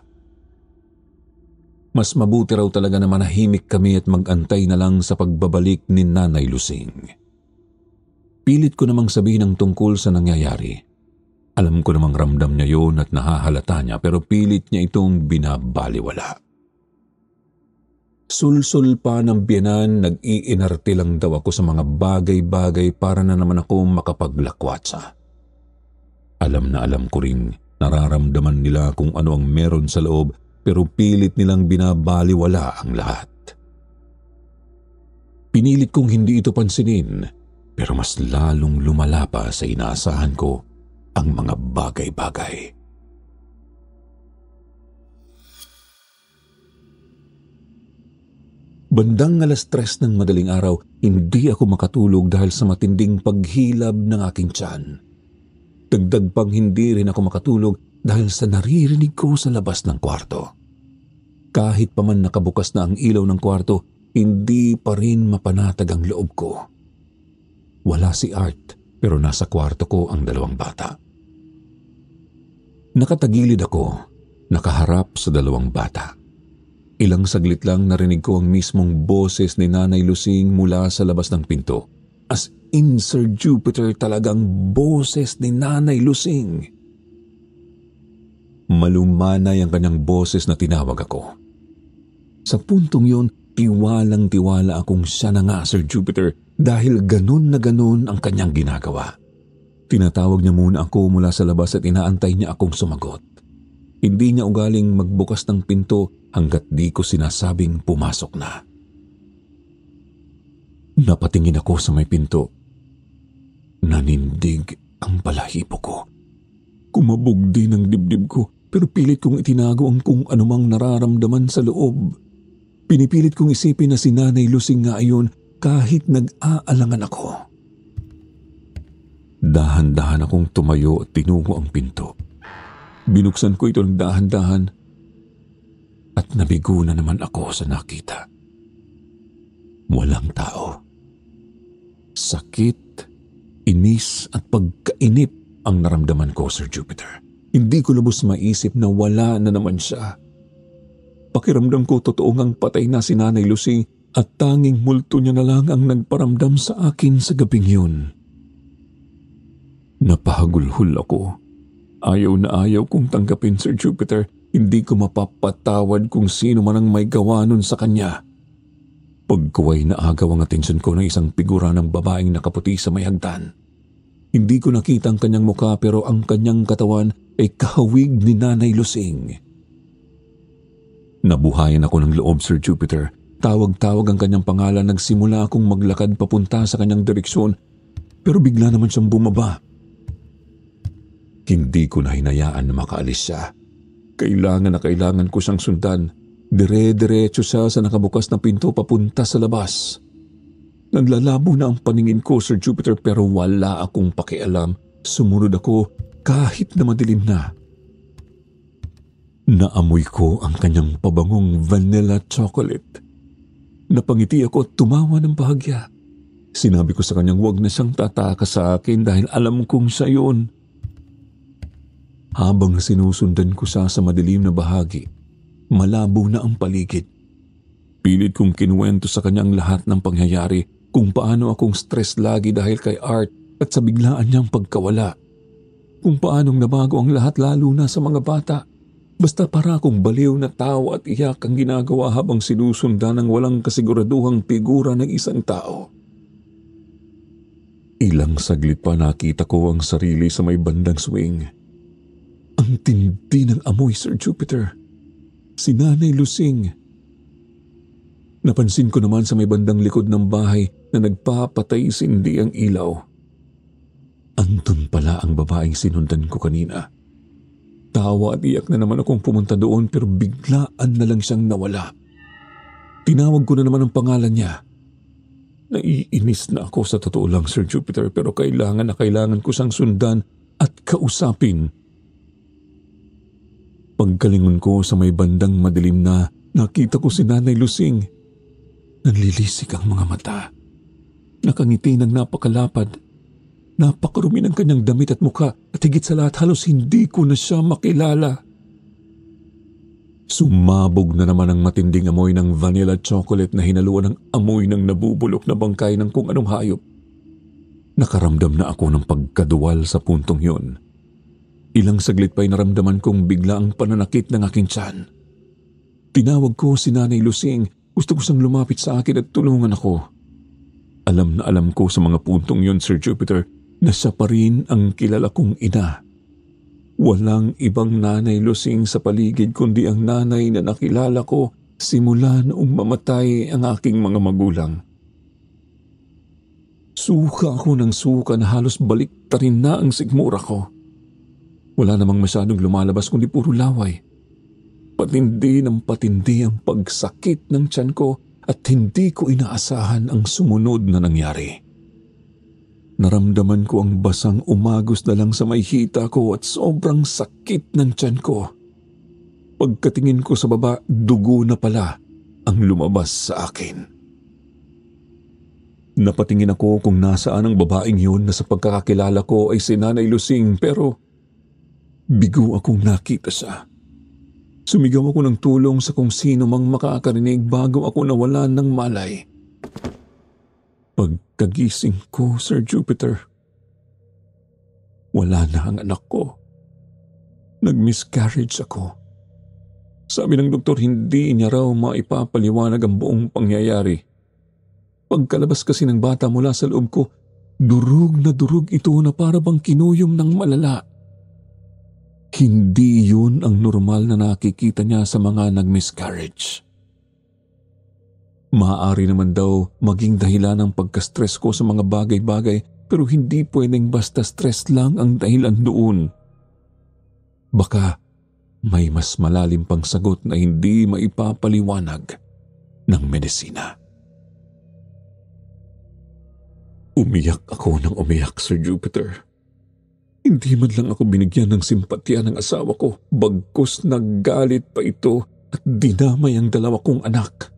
Mas mabuti raw talaga na manahimik kami at magantay na lang sa pagbabalik ni Nanay Lusing. Pilit ko namang sabihin ang tungkol sa nangyayari. Alam ko namang ramdam niya yon at nahahalata niya pero pilit niya itong binabaliwala. Sulsul pa ng biyanan, nag-iinarte lang daw ako sa mga bagay-bagay para na naman ako makapaglakwatsa. Alam na alam ko ring nararamdaman nila kung ano ang meron sa loob pero pilit nilang binabaliwala ang lahat. Pinilit kong hindi ito pansinin pero mas lalong lumala pa sa inaasahan ko ang mga bagay-bagay. Bandang alas tres ng madaling araw, hindi ako makatulog dahil sa matinding paghilab ng aking tiyan. Dagdag pang hindi rin ako makatulog dahil sa naririnig ko sa labas ng kwarto. Kahit paman nakabukas na ang ilaw ng kwarto, hindi pa rin mapanatag ang loob ko. Wala si Art pero nasa kwarto ko ang dalawang bata. Nakatagilid ako, nakaharap sa dalawang bata. Ilang saglit lang narinig ko ang mismong boses ni Nanay Lusing mula sa labas ng pinto. As in Sir Jupiter talagang boses ni Nanay Lusing. Malumanay ang kanyang boses na tinawag ako. Sa puntong yun, tiwalang tiwala akong siya na nga Sir Jupiter dahil ganun na ganun ang kanyang ginagawa. Tinatawag niya muna ako mula sa labas at inaantay niya akong sumagot. Hindi niya ugaling magbukas ng pinto hanggat di ko sinasabing pumasok na. Napatingin ako sa may pinto. Nanindig ang balahibo ko. Kumabog din ang dibdib ko pero pilit kong itinago ang kung anumang nararamdaman sa loob. Pinipilit kong isipin na si Nanay Lusing nga iyon kahit nag-aalangan ako. Dahan-dahan akong tumayo at tinungo ang pinto. Binuksan ko ito ng dahan-dahan at nabigo na naman ako sa nakita. Walang tao. Sakit, inis at pagkainip ang naramdaman ko, Sir Jupiter. Hindi ko lubos maisip na wala na naman siya. Pakiramdam ko totoo ngang patay na si Nanay Lucy at tanging multo niya na lang ang nagparamdam sa akin sa gabing yun. Napahagulhol ako. Ayaw na ayaw kong tanggapin Sir Jupiter, hindi ko mapapatawad kung sino man ang may gawa nun sa kanya. Pagkuway na agaw ang atensyon ko ng isang figura ng babaeng nakaputi sa may hagdan. Hindi ko nakita ang kanyang muka pero ang kanyang katawan ay kahawig ni Nanay Lusing. Nabuhayan ako ng loob, Sir Jupiter. Tawag-tawag ang kanyang pangalan. Nagsimula akong maglakad papunta sa kanyang direksyon pero bigla naman siyang bumaba. Hindi ko na hinayaan na makaalis siya. Kailangan na kailangan ko siyang sundan. Dire-diretso siya sa nakabukas na pinto papunta sa labas. Nanlalabo na ang paningin ko, Sir Jupiter, pero wala akong pakialam. Sumunod ako kahit na madilim na. Naamoy ko ang kanyang pabangong vanilla chocolate. Napangiti ako at tumawa ng bahagya. Sinabi ko sa kanyang wag na siyang tataka sa akin dahil alam kong siya yun. Habang sinusundan ko siya sa madilim na bahagi, malabo na ang paligid. Pilit kong kinuwento sa kanya ang lahat ng pangyayari kung paano akong stress lagi dahil kay Art at sa biglaan niyang pagkawala. Kung paanong nabago ang lahat lalo na sa mga bata. Basta para akong baliw na tao at iyak ang ginagawa habang sinusunda ng walang kasiguraduhang figura ng isang tao. Ilang saglit pa nakita ko ang sarili sa may bandang swing. Ang tindi ng amoy, Sir Jupiter. Si Nanay Lusing Napansin ko naman sa may bandang likod ng bahay na nagpapatay sindi ang ilaw. Andun pala ang babaeng sinundan ko kanina. Tawa at iyak na naman akong pumunta doon pero biglaan na lang siyang nawala. Tinawag ko na naman ang pangalan niya. Naiinis na ako sa totoo lang Sir Jupiter pero kailangan na kailangan ko siyang sundan at kausapin. Pagkalingon ko sa may bandang madilim na nakita ko si Nanay Lusing. Nanlilisik ang mga mata. Nakangiti ng napakalapad. Napakarumi ng kanyang damit at mukha at higit sa lahat halos hindi ko na siya makilala. Sumabog na naman ang matinding amoy ng vanilla chocolate na hinaluan ng amoy ng nabubulok na bangkay ng kung anong hayop. Nakaramdam na ako ng pagkaduwal sa puntong yun. Ilang saglit pa'y naramdaman kong bigla ang pananakit ng aking tiyan. Tinawag ko si Nanay Lusing gusto-gustong ko lumapit sa akin at tulungan ako. Alam na alam ko sa mga puntong yon, Sir Jupiter, na siya pa rin ang kilala kong ina. Walang ibang nanay lusing sa paligid kundi ang nanay na nakilala ko simula noong mamatay ang aking mga magulang. Suka ako ng suka na halos balik tarin na ang sigmura ko. Wala namang masyadong lumalabas kundi puro laway. Patindi ng patindi ang pagsakit ng tiyan ko at hindi ko inaasahan ang sumunod na nangyari. Naramdaman ko ang basang umagos na lang sa may hita ko at sobrang sakit ng tiyan ko. Pagkatingin ko sa baba, dugo na pala ang lumabas sa akin. Napatingin ako kung nasaan ang babaeng yun na sa pagkakakilala ko ay si Nanay Lusing pero bigo akong nakita sa Sumigaw ako ng tulong sa kung sino mang makakarinig bago ako nawala ng malay. Pagkagising ko, Sir Jupiter, wala na ang anak ko. Nag-miscarriage ako. Sabi ng doktor hindi niya raw maipapaliwanag ang buong pangyayari. Pagkalabas kasi ng bata mula sa loob ko, durug na durug ito na para bang kinuyom ng malala. Hindi yun ang normal na nakikita niya sa mga nag-miscarriage. Maaari naman daw maging dahilan ng pagka-stress ko sa mga bagay-bagay pero hindi pwedeng basta stress lang ang dahilan doon. Baka may mas malalim pang sagot na hindi maipapaliwanag ng medisina. Umiyak ako ng umiyak, Sir Jupiter. Hindi man lang ako binigyan ng simpatiya ng asawa ko, bagkus naggalit pa ito at dinamay ang dalawa kong anak.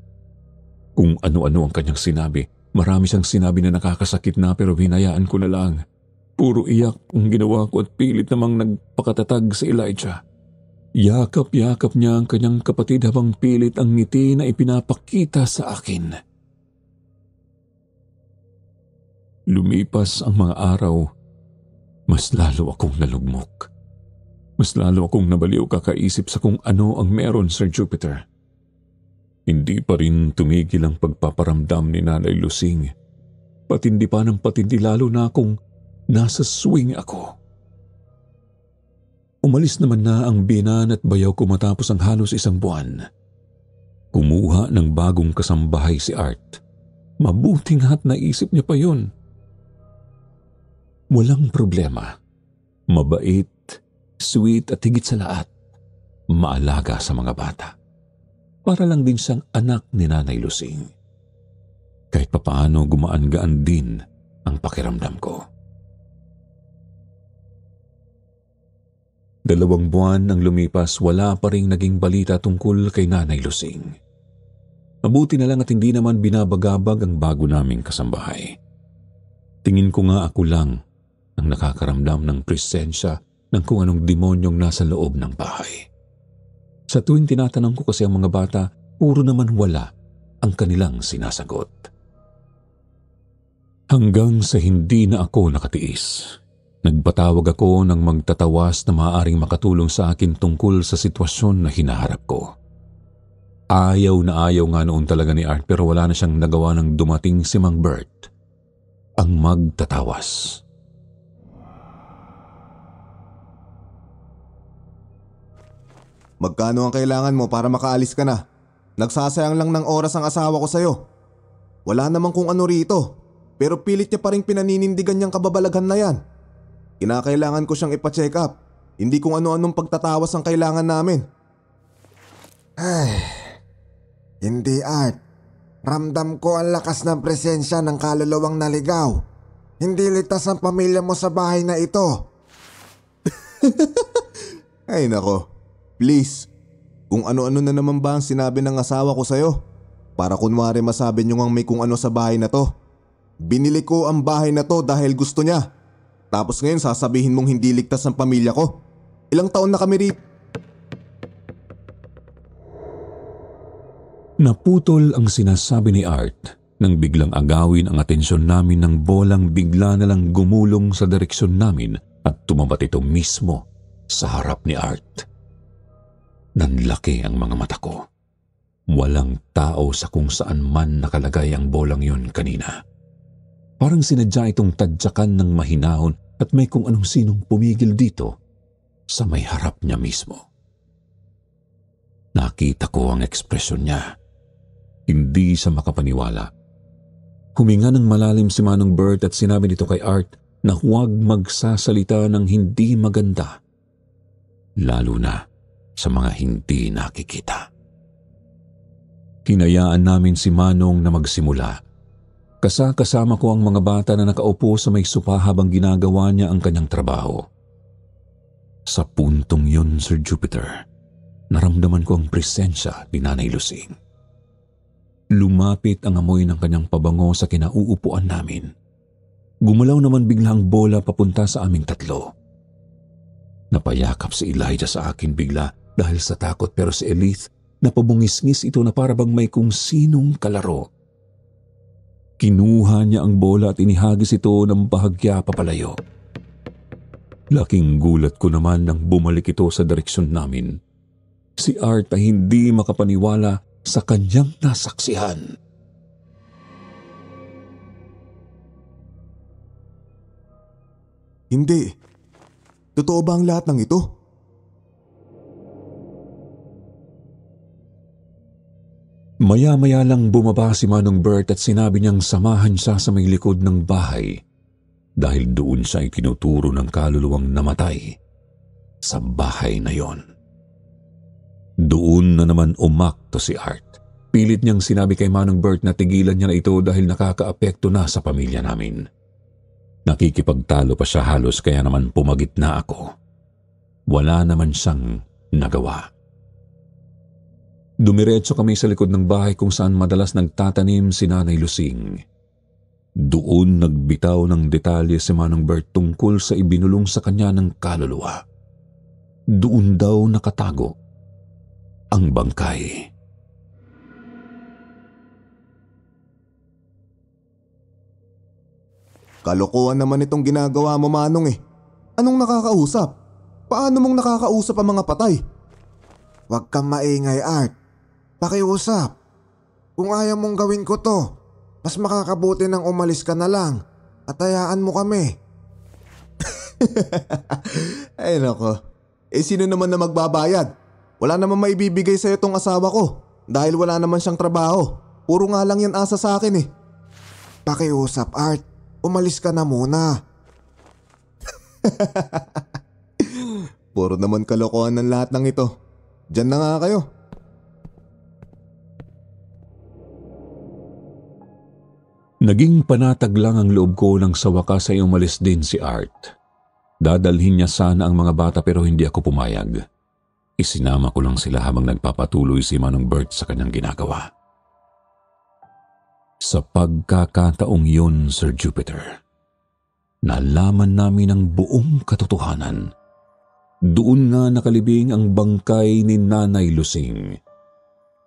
Kung ano-ano ang kanyang sinabi, marami siyang sinabi na nakakasakit na pero hinayaan ko na lang. Puro iyak ang ginawa ko at pilit namang nagpakatatag sa Elijah. Yakap-yakap niya ang kanyang kapatid habang pilit ang ngiti na ipinapakita sa akin. Lumipas ang mga araw mas lalo akong nalugmok. Mas lalo akong nabaliw kakaisip sa kung ano ang meron, Sir Jupiter. Hindi pa rin tumigil ang pagpaparamdam ni Nanay Lusing. Patindi pa ng patindi lalo na akong nasa swing ako. Umalis naman na ang binan at bayaw ko matapos ang halos isang buwan. Kumuha ng bagong kasambahay si Art. Mabuting hat naisip niya pa yun. Walang problema. Mabait, sweet at higit sa lahat, maalaga sa mga bata. Para lang din siyang anak ni Nanay Lusing. Kahit papaano gumaan-gaan din ang pakiramdam ko. Dalawang buwan ang lumipas, wala pa rin naging balita tungkol kay Nanay Lusing. Mabuti na lang at hindi naman binabagabag ang bago naming kasambahay. Tingin ko nga ako lang ang nakakaramdam ng presensya ng kung anong demonyong nasa loob ng bahay. Sa tuwing tinatanong ko kasi ang mga bata, puro naman wala ang kanilang sinasagot. Hanggang sa hindi na ako nakatiis. Nagpatawag ako ng magtatawas na maaaring makatulong sa akin tungkol sa sitwasyon na hinaharap ko. Ayaw na ayaw nga noon talaga ni Art pero wala na siyang nagawa nang dumating si Mang Bert, ang magtatawas. Magkano ang kailangan mo para makaalis ka na? Nagsasayang lang ng oras ang asawa ko sa'yo. Wala naman kung ano rito, pero pilit niya pa rin pinaninindigan niyang kababalaghan na yan. Kinakailangan ko siyang ipacheck up. Hindi kung ano-anong pagtatawas ang kailangan namin. Ay, hindi Art. Ramdam ko ang lakas ng presensya ng kaluluwang naligaw. Hindi ligtas ang pamilya mo sa bahay na ito. Ay nako, Please, kung ano-ano na naman ba ang sinabi ng asawa ko sa'yo para kunwari masabi nyo ngang may kung ano sa bahay na to. Binili ko ang bahay na to dahil gusto niya. Tapos ngayon sasabihin mong hindi ligtas ang pamilya ko. Ilang taon na kami rito? Naputol ang sinasabi ni Art nang biglang agawin ang atensyon namin ng bolang bigla na lang gumulong sa direksyon namin at tumabat ito mismo sa harap ni Art. Nanlaki ang mga mata ko. Walang tao sa kung saan man nakalagay ang bolang yon kanina. Parang sinadya itong tadyakan ng mahinahon at may kung anong sinong pumigil dito sa may harap niya mismo. Nakita ko ang ekspresyon niya. Hindi sa makapaniwala. Huminga ng malalim si Manong Bert at sinabi nito kay Art na huwag magsasalita ng hindi maganda. Lalo na sa mga hindi nakikita. Hinayaan namin si Manong na magsimula. Kasakasama ko ang mga bata na nakaupo sa may sopa habang ginagawa niya ang kanyang trabaho. Sa puntong yun, Sir Jupiter, naramdaman ko ang presensya ni Nanay Lucing. Lumapit ang amoy ng kanyang pabango sa kinauupuan namin. Gumalaw naman bigla ang bola papunta sa aming tatlo. Napayakap si Elijah sa akin bigla dahil sa takot pero si Elith, napabungisngis ito na parabang may kung sinong kalaro. Kinuha niya ang bola at inihagis ito ng bahagya papalayo. Laking gulat ko naman nang bumalik ito sa direksyon namin. Si Art ay hindi makapaniwala sa kanyang nasaksihan. Hindi. Totoo ba ang lahat ng ito? Maya-maya lang bumaba si Manong Bert at sinabi niyang samahan siya sa may likod ng bahay dahil doon siya itinuturo ng kaluluwang namatay sa bahay na yon. Doon na naman umakto si Art. Pilit niyang sinabi kay Manong Bert na tigilan niya na ito dahil nakakaapekto na sa pamilya namin. Nakikipagtalo pa siya halos kaya naman pumagit na ako. Wala naman siyang nagawa. Dumiretso kami sa likod ng bahay kung saan madalas nagtatanim si Nanay Lusing. Doon nagbitaw ng detalye si Manong Bert tungkol sa ibinulong sa kanya ng kaluluwa. Doon daw nakatago ang bangkay. Kalokohan naman itong ginagawa mo Manong eh. Anong nakakausap? Paano mong nakakausap ang mga patay? Huwag kang maingay Art. Pakiusap. Kung ayaw mong gawin ko to, mas makakabuti nang umalis ka na lang at hayaan mo kami. Ay nako, eh sino naman na magbabayad? Wala naman maibibigay sa'yo tong asawa ko dahil wala naman siyang trabaho. Puro nga lang yan asa sa akin eh. Pakiusap Art, umalis ka na muna. Puro naman kalokohan ng lahat ng ito. Diyan na nga kayo. Naging panatag lang ang loob ko nang sa wakas ay umalis din si Art. Dadalhin niya sana ang mga bata pero hindi ako pumayag. Isinama ko lang sila habang nagpapatuloy si Manong Bert sa kanyang ginagawa. Sa pagkakataong yun, Sir Jupiter, nalaman namin ang buong katotohanan. Doon nga nakalibing ang bangkay ni Nanay Lusing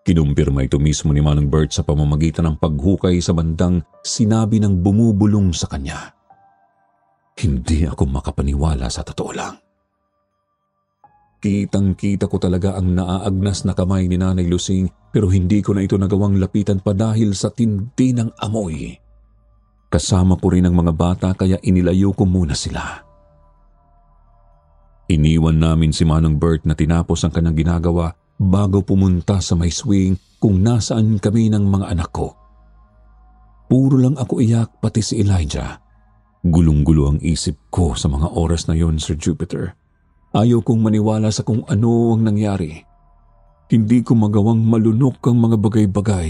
Kinumpirma ito mismo ni Manang Bert sa pamamagitan ng paghukay sa bandang sinabi ng bumubulong sa kanya. Hindi ako makapaniwala sa totoo lang. Kitang-kita ko talaga ang naaagnas na kamay ni Nanay Lusing pero hindi ko na ito nagawang lapitan pa dahil sa tindi ng amoy. Kasama ko rin ang mga bata kaya inilayo ko muna sila. Iniwan namin si Manong Bert na tinapos ang kanyang ginagawa bago pumunta sa may swing kung nasaan kami ng mga anak ko. Puro lang ako iyak pati si Elijah. Gulong-gulo ang isip ko sa mga oras na yon, Sir Jupiter. Ayaw kong maniwala sa kung ano ang nangyari. Hindi ko magawang malunok ang mga bagay-bagay.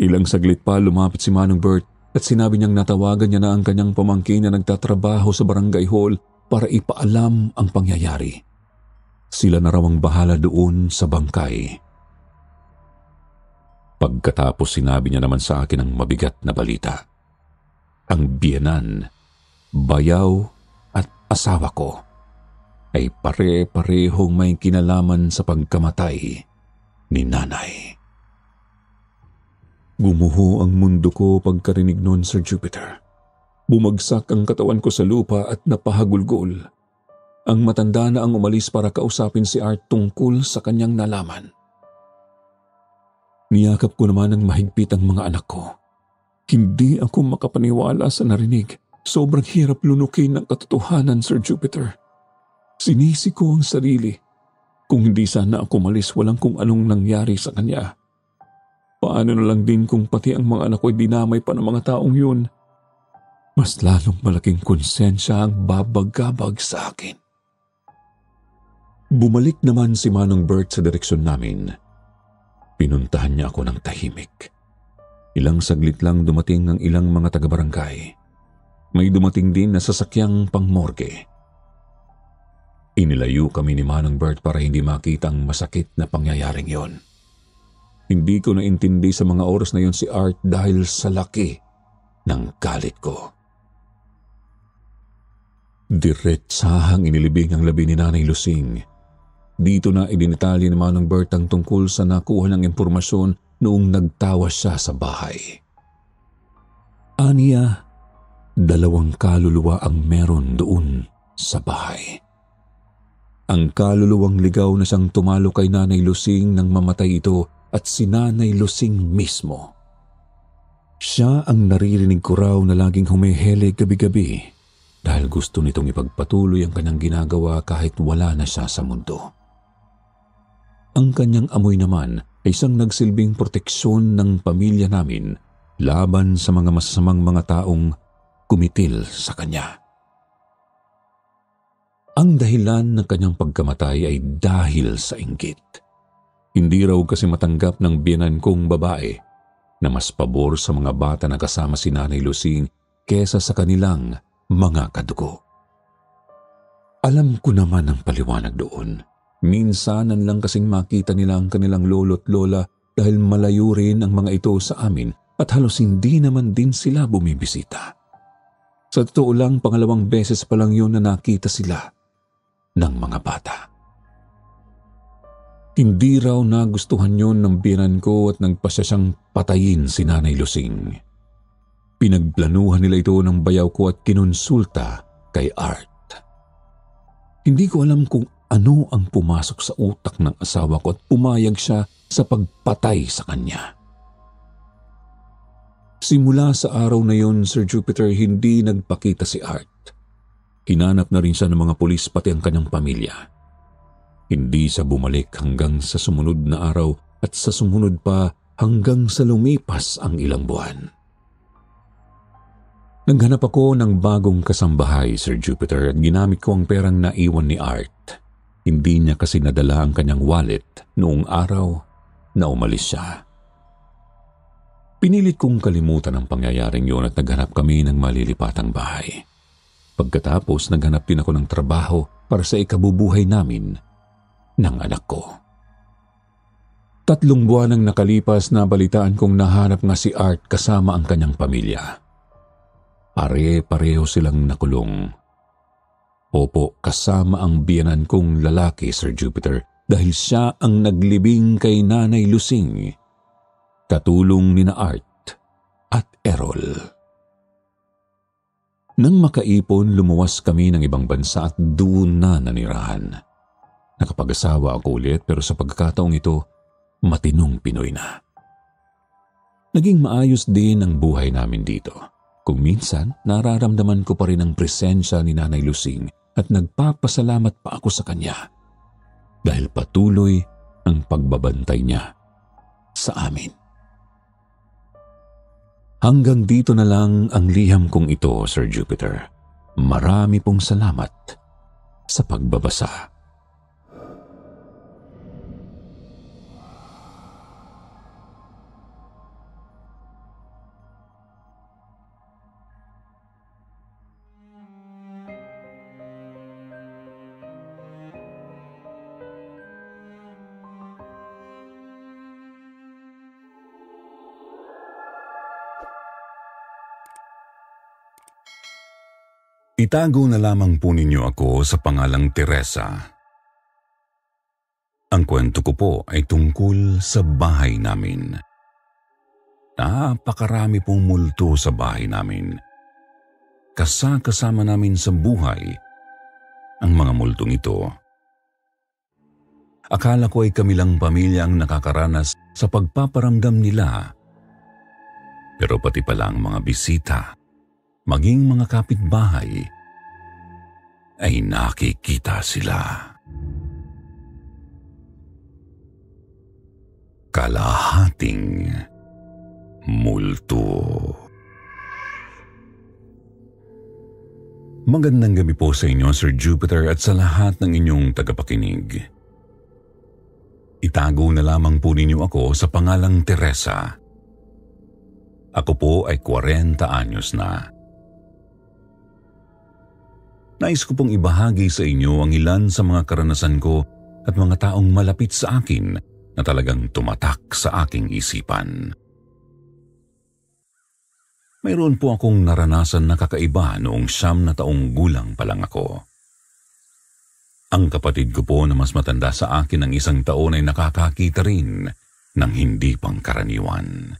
Ilang saglit pa lumapit si Manong Bert at sinabi niyang natawagan niya na ang kanyang pamangkin na nagtatrabaho sa barangay hall para ipaalam ang pangyayari. Sila na raw ang bahala doon sa bangkay. Pagkatapos sinabi niya naman sa akin ang mabigat na balita. Ang biyanan, bayaw at asawa ko ay pare-parehong may kinalaman sa pagkamatay ni nanay. Gumuho ang mundo ko pagkarinig noon, Sir Jupiter. Bumagsak ang katawan ko sa lupa at napahagulgol. Ang matanda na ang umalis para kausapin si Art tungkol sa kanyang nalaman. Niyakap ko naman ng mahigpit ang mga anak ko. Hindi ako makapaniwala sa narinig. Sobrang hirap lunukin ng katotohanan, Sir Jupiter. Sinisi ko ang sarili. Kung hindi sana ako malis, walang kung anong nangyari sa kanya. Paano na lang din kung pati ang mga anak ko ay dinamay pa ng mga taong yun? Mas lalong malaking konsensya ang babagabag sa akin. Bumalik naman si Manong Bert sa direksyon namin. Pinuntahan niya ako ng tahimik. Ilang saglit lang dumating ang ilang mga taga-barangay. May dumating din na sasakyang pangmorgue. Inilayo kami ni Manong Bert para hindi makita ang masakit na pangyayaring yon. Hindi ko naintindi sa mga oras na yon si Art dahil sa laki ng kalit ko. Diretsahang inilibing ang labi ni Nanay Lusing dito na idinitalye naman ng Bertang tungkol sa nakuha ng impormasyon noong nagtawa siya sa bahay. Aniya, dalawang kaluluwa ang meron doon sa bahay. Ang kaluluwang ligaw na siyang tumalo kay Nanay Lusing nang mamatay ito at si Nanay Lusing mismo. Siya ang naririnig ko raw na laging humehele gabi-gabi dahil gusto nitong ipagpatuloy ang kanyang ginagawa kahit wala na siya sa mundo. Ang kanyang amoy naman ay isang nagsilbing proteksyon ng pamilya namin laban sa mga masasamang mga taong kumitil sa kanya. Ang dahilan ng kanyang pagkamatay ay dahil sa inggit. Hindi raw kasi matanggap ng binan kong babae na mas pabor sa mga bata na kasama si Nanay Lucing kesa sa kanilang mga kadugo. Alam ko naman ang paliwanag doon. Minsanan lang kasing makita nila ang kanilang lolo at lola dahil malayo rin ang mga ito sa amin at halos hindi naman din sila bumibisita. Sa totoo lang, pangalawang beses pa lang yun na nakita sila ng mga bata. Hindi raw nagustuhan yon ng binan ko at nagpasya siyang patayin si Nanay Lusing. Pinagplanuhan nila ito ng bayaw ko at kinonsulta kay Art. Hindi ko alam kung ano ang pumasok sa utak ng asawa ko at pumayag siya sa pagpatay sa kanya. Simula sa araw na yon, Sir Jupiter, hindi nagpakita si Art. Hinanap na rin siya ng mga pulis pati ang kanyang pamilya. Hindi sa bumalik hanggang sa sumunod na araw at sa sumunod pa hanggang sa lumipas ang ilang buwan. Naghanap ako ng bagong kasambahay, Sir Jupiter, at ginamit ko ang perang naiwan ni Art. Hindi niya kasi nadala ang kanyang wallet noong araw na umalis siya. Pinilit kong kalimutan ang pangyayaring yun at naghanap kami ng malilipatang bahay. Pagkatapos naghanap din ako ng trabaho para sa ikabubuhay namin ng anak ko. Tatlong buwan ang nakalipas na balitaan kong nahanap nga si Art kasama ang kanyang pamilya. Pare-pareho silang nakulong Opo, kasama ang biyanan kong lalaki, Sir Jupiter, dahil siya ang naglibing kay Nanay Lusing, katulong ni na Art at Erol. Nang makaipon, lumuwas kami ng ibang bansa at doon na nanirahan. Nakapag-asawa ako ulit pero sa pagkataong ito, matinong Pinoy na. Naging maayos din ang buhay namin dito. Kung minsan, nararamdaman ko pa rin ang presensya ni Nanay Lusing at nagpapasalamat pa ako sa Kanya dahil patuloy ang pagbabantay niya sa amin. Hanggang dito na lang ang liham kong ito, Sir Jupiter. Marami pong salamat sa pagbabasa. Itago na lamang po ninyo ako sa pangalang Teresa. Ang kwento ko po ay tungkol sa bahay namin. Napakarami pong multo sa bahay namin. Kasakasama namin sa buhay ang mga multong ito. Akala ko ay kami pamilya ang nakakaranas sa pagpaparamdam nila. Pero pati pala ang mga bisita maging mga kapitbahay, ay nakikita sila. Kalahating multo. Magandang gabi po sa inyo, Sir Jupiter, at sa lahat ng inyong tagapakinig. Itago na lamang po ninyo ako sa pangalang Teresa. Ako po ay 40 anyos na. Nais ko pong ibahagi sa inyo ang ilan sa mga karanasan ko at mga taong malapit sa akin na talagang tumatak sa aking isipan. Mayroon po akong naranasan na kakaiba noong siyam na taong gulang pa lang ako. Ang kapatid ko po na mas matanda sa akin ng isang taon ay nakakakita rin ng hindi pangkaraniwan.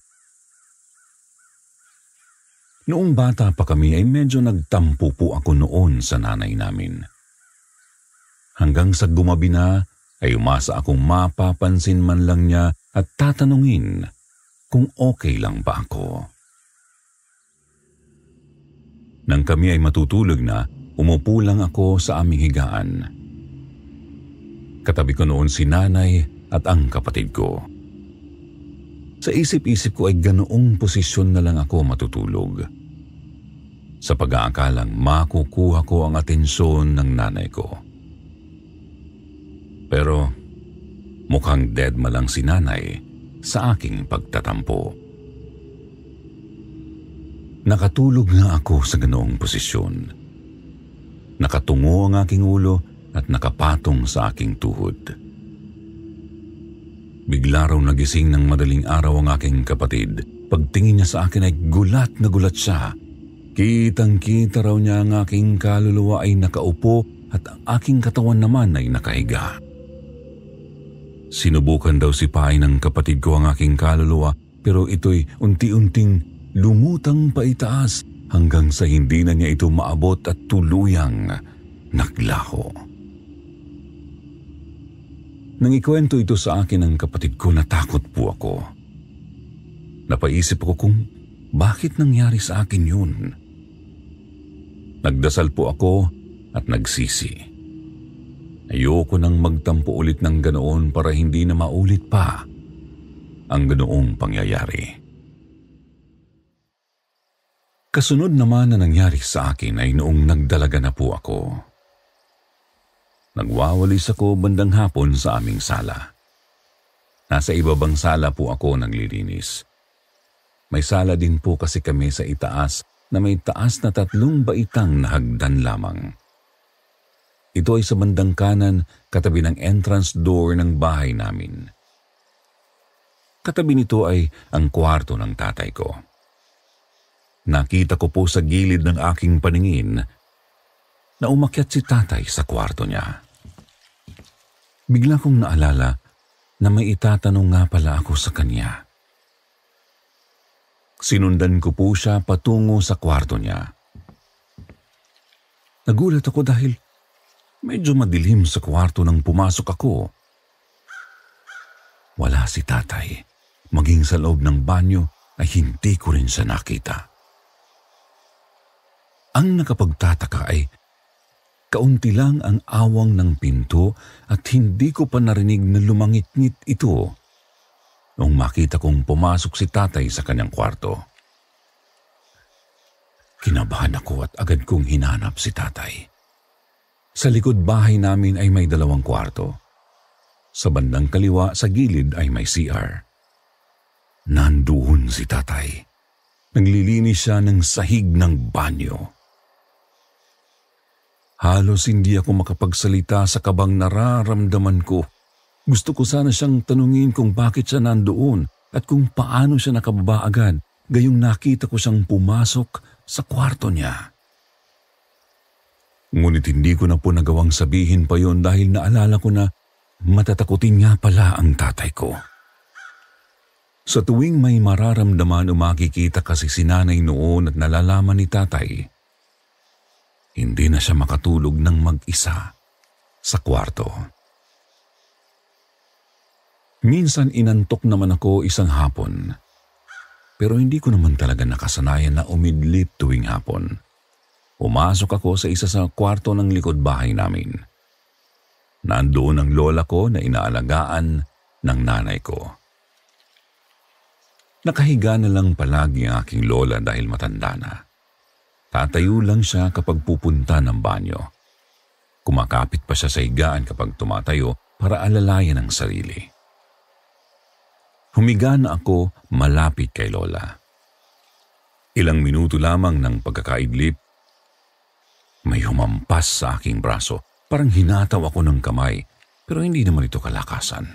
Noong bata pa kami ay medyo nagtampo po ako noon sa nanay namin. Hanggang sa gumabi na ay umasa akong mapapansin man lang niya at tatanungin kung okay lang ba ako. Nang kami ay matutulog na, umupo lang ako sa aming higaan. Katabi ko noon si nanay at ang kapatid ko. Sa isip-isip ko ay ganoong posisyon na lang ako matutulog sa pag-aakalang makukuha ko ang atensyon ng nanay ko. Pero mukhang dead malang si nanay sa aking pagtatampo. Nakatulog na ako sa ganoong posisyon. Nakatungo ang aking ulo at nakapatong sa aking tuhod. Bigla raw nagising ng madaling araw ang aking kapatid. Pagtingin niya sa akin ay gulat na gulat siya Kitang-kita raw niya ang aking kaluluwa ay nakaupo at ang aking katawan naman ay nakahiga. Sinubukan daw si Pai ng kapatid ko ang aking kaluluwa pero ito'y unti-unting lumutang paitaas hanggang sa hindi na niya ito maabot at tuluyang naglaho. Nang ikwento ito sa akin ng kapatid ko, natakot po ako. Napaisip ako kung bakit nangyari sa akin yun. Nagdasal po ako at nagsisi. Ayoko nang magtampo ulit ng ganoon para hindi na maulit pa ang ganoong pangyayari. Kasunod naman na nangyari sa akin ay noong nagdalaga na po ako. Nagwawalis ako bandang hapon sa aming sala. Nasa ibabang sala po ako naglilinis. May sala din po kasi kami sa itaas na may taas na tatlong baitang na hagdan lamang. Ito ay sa bandang kanan katabi ng entrance door ng bahay namin. Katabi nito ay ang kwarto ng tatay ko. Nakita ko po sa gilid ng aking paningin na umakyat si tatay sa kwarto niya. Bigla kong naalala na may itatanong nga pala ako sa kanya. Sinundan ko po siya patungo sa kwarto niya. Nagulat ako dahil medyo madilim sa kwarto nang pumasok ako. Wala si tatay. Maging sa loob ng banyo ay hindi ko rin siya nakita. Ang nakapagtataka ay kaunti lang ang awang ng pinto at hindi ko pa narinig na lumangit-ngit ito nung makita kong pumasok si tatay sa kanyang kwarto. Kinabahan ako at agad kong hinanap si tatay. Sa likod bahay namin ay may dalawang kwarto. Sa bandang kaliwa sa gilid ay may CR. Nandoon si tatay. Naglilinis siya ng sahig ng banyo. Halos hindi ako makapagsalita sa kabang nararamdaman ko gusto ko sana siyang tanungin kung bakit siya nandoon at kung paano siya nakababa agad gayong nakita ko siyang pumasok sa kwarto niya. Ngunit hindi ko na po nagawang sabihin pa yon dahil naalala ko na matatakutin nga pala ang tatay ko. Sa tuwing may mararamdaman o makikita kasi si nanay noon at nalalaman ni tatay, hindi na siya makatulog ng mag-isa sa kwarto. Minsan inantok naman ako isang hapon. Pero hindi ko naman talaga nakasanayan na umidlip tuwing hapon. Umasok ako sa isa sa kwarto ng likod bahay namin. Nandoon ang lola ko na inaalagaan ng nanay ko. Nakahiga na lang palagi ang aking lola dahil matanda na. Tatayo lang siya kapag pupunta ng banyo. Kumakapit pa siya sa higaan kapag tumatayo para alalayan ang sarili. Humiga na ako malapit kay Lola. Ilang minuto lamang ng pagkakaidlip, may humampas sa aking braso. Parang hinataw ako ng kamay, pero hindi naman ito kalakasan.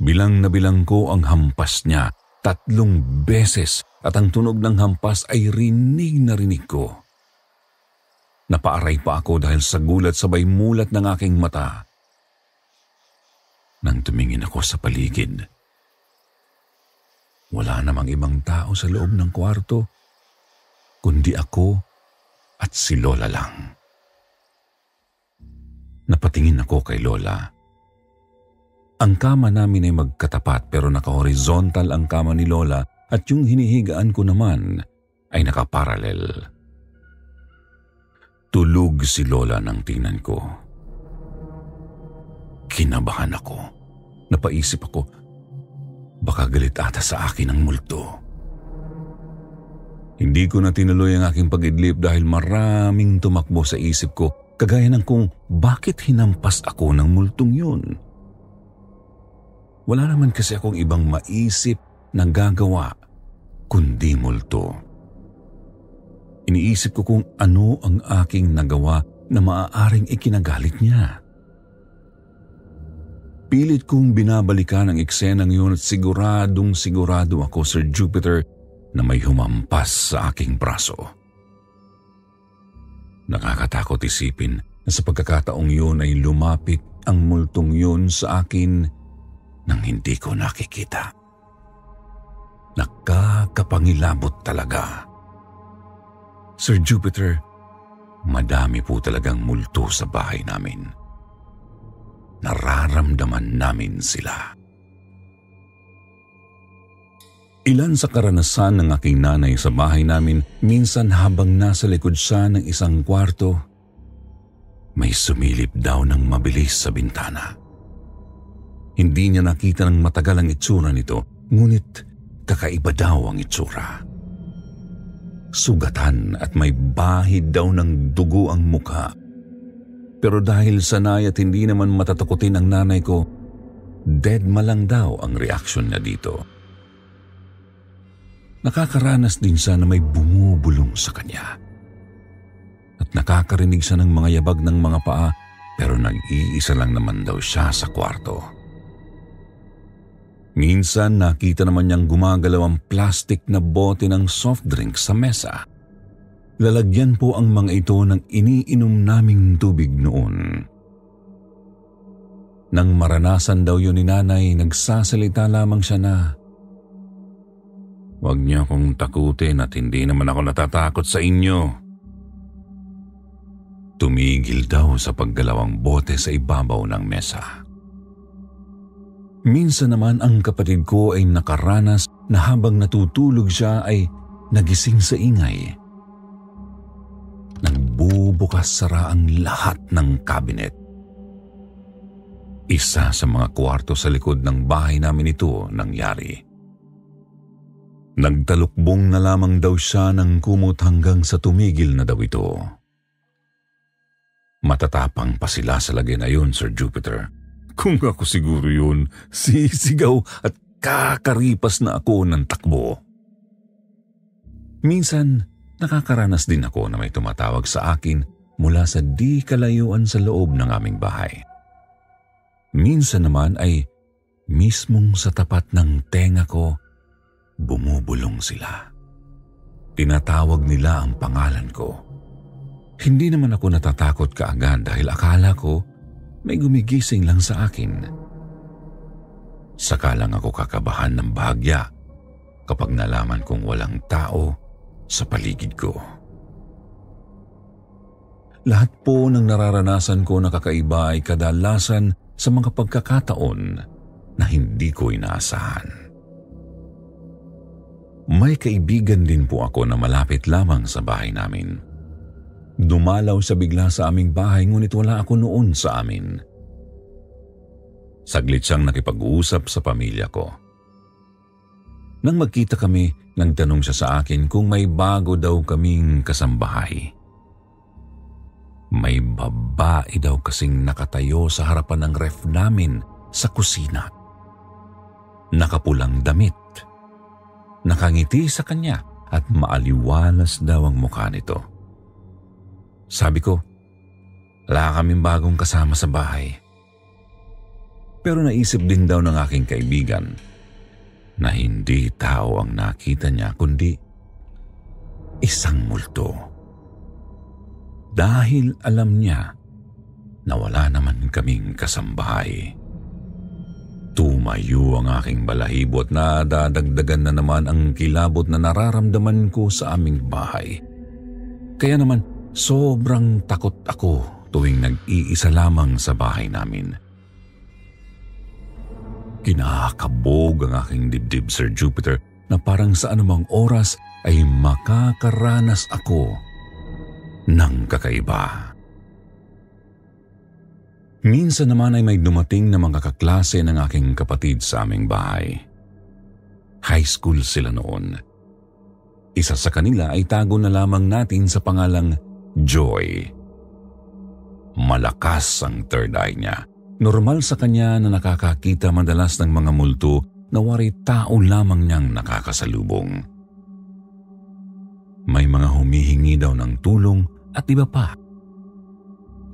Bilang na bilang ko ang hampas niya tatlong beses at ang tunog ng hampas ay rinig na rinig ko. Napaaray pa ako dahil sa gulat sabay mulat ng aking mata nang tumingin ako sa paligid. Wala namang ibang tao sa loob ng kwarto, kundi ako at si Lola lang. Napatingin ako kay Lola. Ang kama namin ay magkatapat pero naka-horizontal ang kama ni Lola at yung hinihigaan ko naman ay nakaparalel. Tulog si Lola nang tingnan ko. Kinabahan ako. Napaisip ako, baka galit ata sa akin ang multo. Hindi ko na tinuloy ang aking pag-idlip dahil maraming tumakbo sa isip ko kagaya ng kung bakit hinampas ako ng multong yun. Wala naman kasi akong ibang maisip na gagawa kundi multo. Iniisip ko kung ano ang aking nagawa na maaaring ikinagalit niya. Pilit kong binabalikan ang eksenang yun at siguradong sigurado ako, Sir Jupiter, na may humampas sa aking braso. Nakakatakot isipin na sa pagkakataong yun ay lumapit ang multong yun sa akin nang hindi ko nakikita. Nakakapangilabot talaga. Sir Jupiter, madami po talagang multo sa bahay namin nararamdaman namin sila. Ilan sa karanasan ng aking nanay sa bahay namin, minsan habang nasa likod siya ng isang kwarto, may sumilip daw ng mabilis sa bintana. Hindi niya nakita ng matagal ang itsura nito, ngunit kakaiba daw ang itsura. Sugatan at may bahid daw ng dugo ang mukha pero dahil sanay at hindi naman matatakutin ang nanay ko, dead malang daw ang reaksyon niya dito. Nakakaranas din siya na may bumubulong sa kanya. At nakakarinig siya ng mga yabag ng mga paa pero nag-iisa lang naman daw siya sa kwarto. Minsan nakita naman niyang gumagalaw ang plastic na bote ng soft drink sa mesa. Lalagyan po ang mga ito ng iniinom naming tubig noon. Nang maranasan daw yun ni nanay, nagsasalita lamang siya na, Huwag niyo akong takutin at hindi naman ako natatakot sa inyo. Tumigil daw sa paggalawang bote sa ibabaw ng mesa. Minsan naman ang kapatid ko ay nakaranas na habang natutulog siya ay nagising sa ingay nang sara ang lahat ng kabinet. Isa sa mga kwarto sa likod ng bahay namin ito nangyari. Nagtalukbong na lamang daw siya ng kumot hanggang sa tumigil na daw ito. Matatapang pa sila sa lagay na yun, Sir Jupiter. Kung ako siguro yun, sisigaw at kakaripas na ako ng takbo. Minsan, nakakaranas din ako na may tumatawag sa akin mula sa di kalayuan sa loob ng aming bahay. Minsan naman ay mismong sa tapat ng tenga ko, bumubulong sila. Tinatawag nila ang pangalan ko. Hindi naman ako natatakot kaagad dahil akala ko may gumigising lang sa akin. Saka lang ako kakabahan ng bahagya kapag nalaman kong walang tao sa paligid ko. Lahat po ng nararanasan ko na kakaiba ay kadalasan sa mga pagkakataon na hindi ko inaasahan. May kaibigan din po ako na malapit lamang sa bahay namin. Dumalaw sa bigla sa aming bahay ngunit wala ako noon sa amin. Saglit siyang nakipag-uusap sa pamilya ko nang magkita kami, nagtanong siya sa akin kung may bago daw kaming kasambahay. May babae daw kasing nakatayo sa harapan ng ref namin sa kusina. Nakapulang damit. Nakangiti sa kanya at maaliwalas daw ang mukha nito. Sabi ko, wala kaming bagong kasama sa bahay. Pero naisip din daw ng aking kaibigan na hindi tao ang nakita niya kundi isang multo. Dahil alam niya na wala naman kaming kasambahay. Tumayo ang aking balahibo at nadadagdagan na naman ang kilabot na nararamdaman ko sa aming bahay. Kaya naman sobrang takot ako tuwing nag-iisa lamang sa bahay namin. Kinakabog ang aking dibdib, Sir Jupiter, na parang sa anumang oras ay makakaranas ako ng kakaiba. Minsan naman ay may dumating na mga kaklase ng aking kapatid sa aming bahay. High school sila noon. Isa sa kanila ay tago na lamang natin sa pangalang Joy. Malakas ang third eye niya Normal sa kanya na nakakakita madalas ng mga multo na wari tao lamang niyang nakakasalubong. May mga humihingi daw ng tulong at iba pa.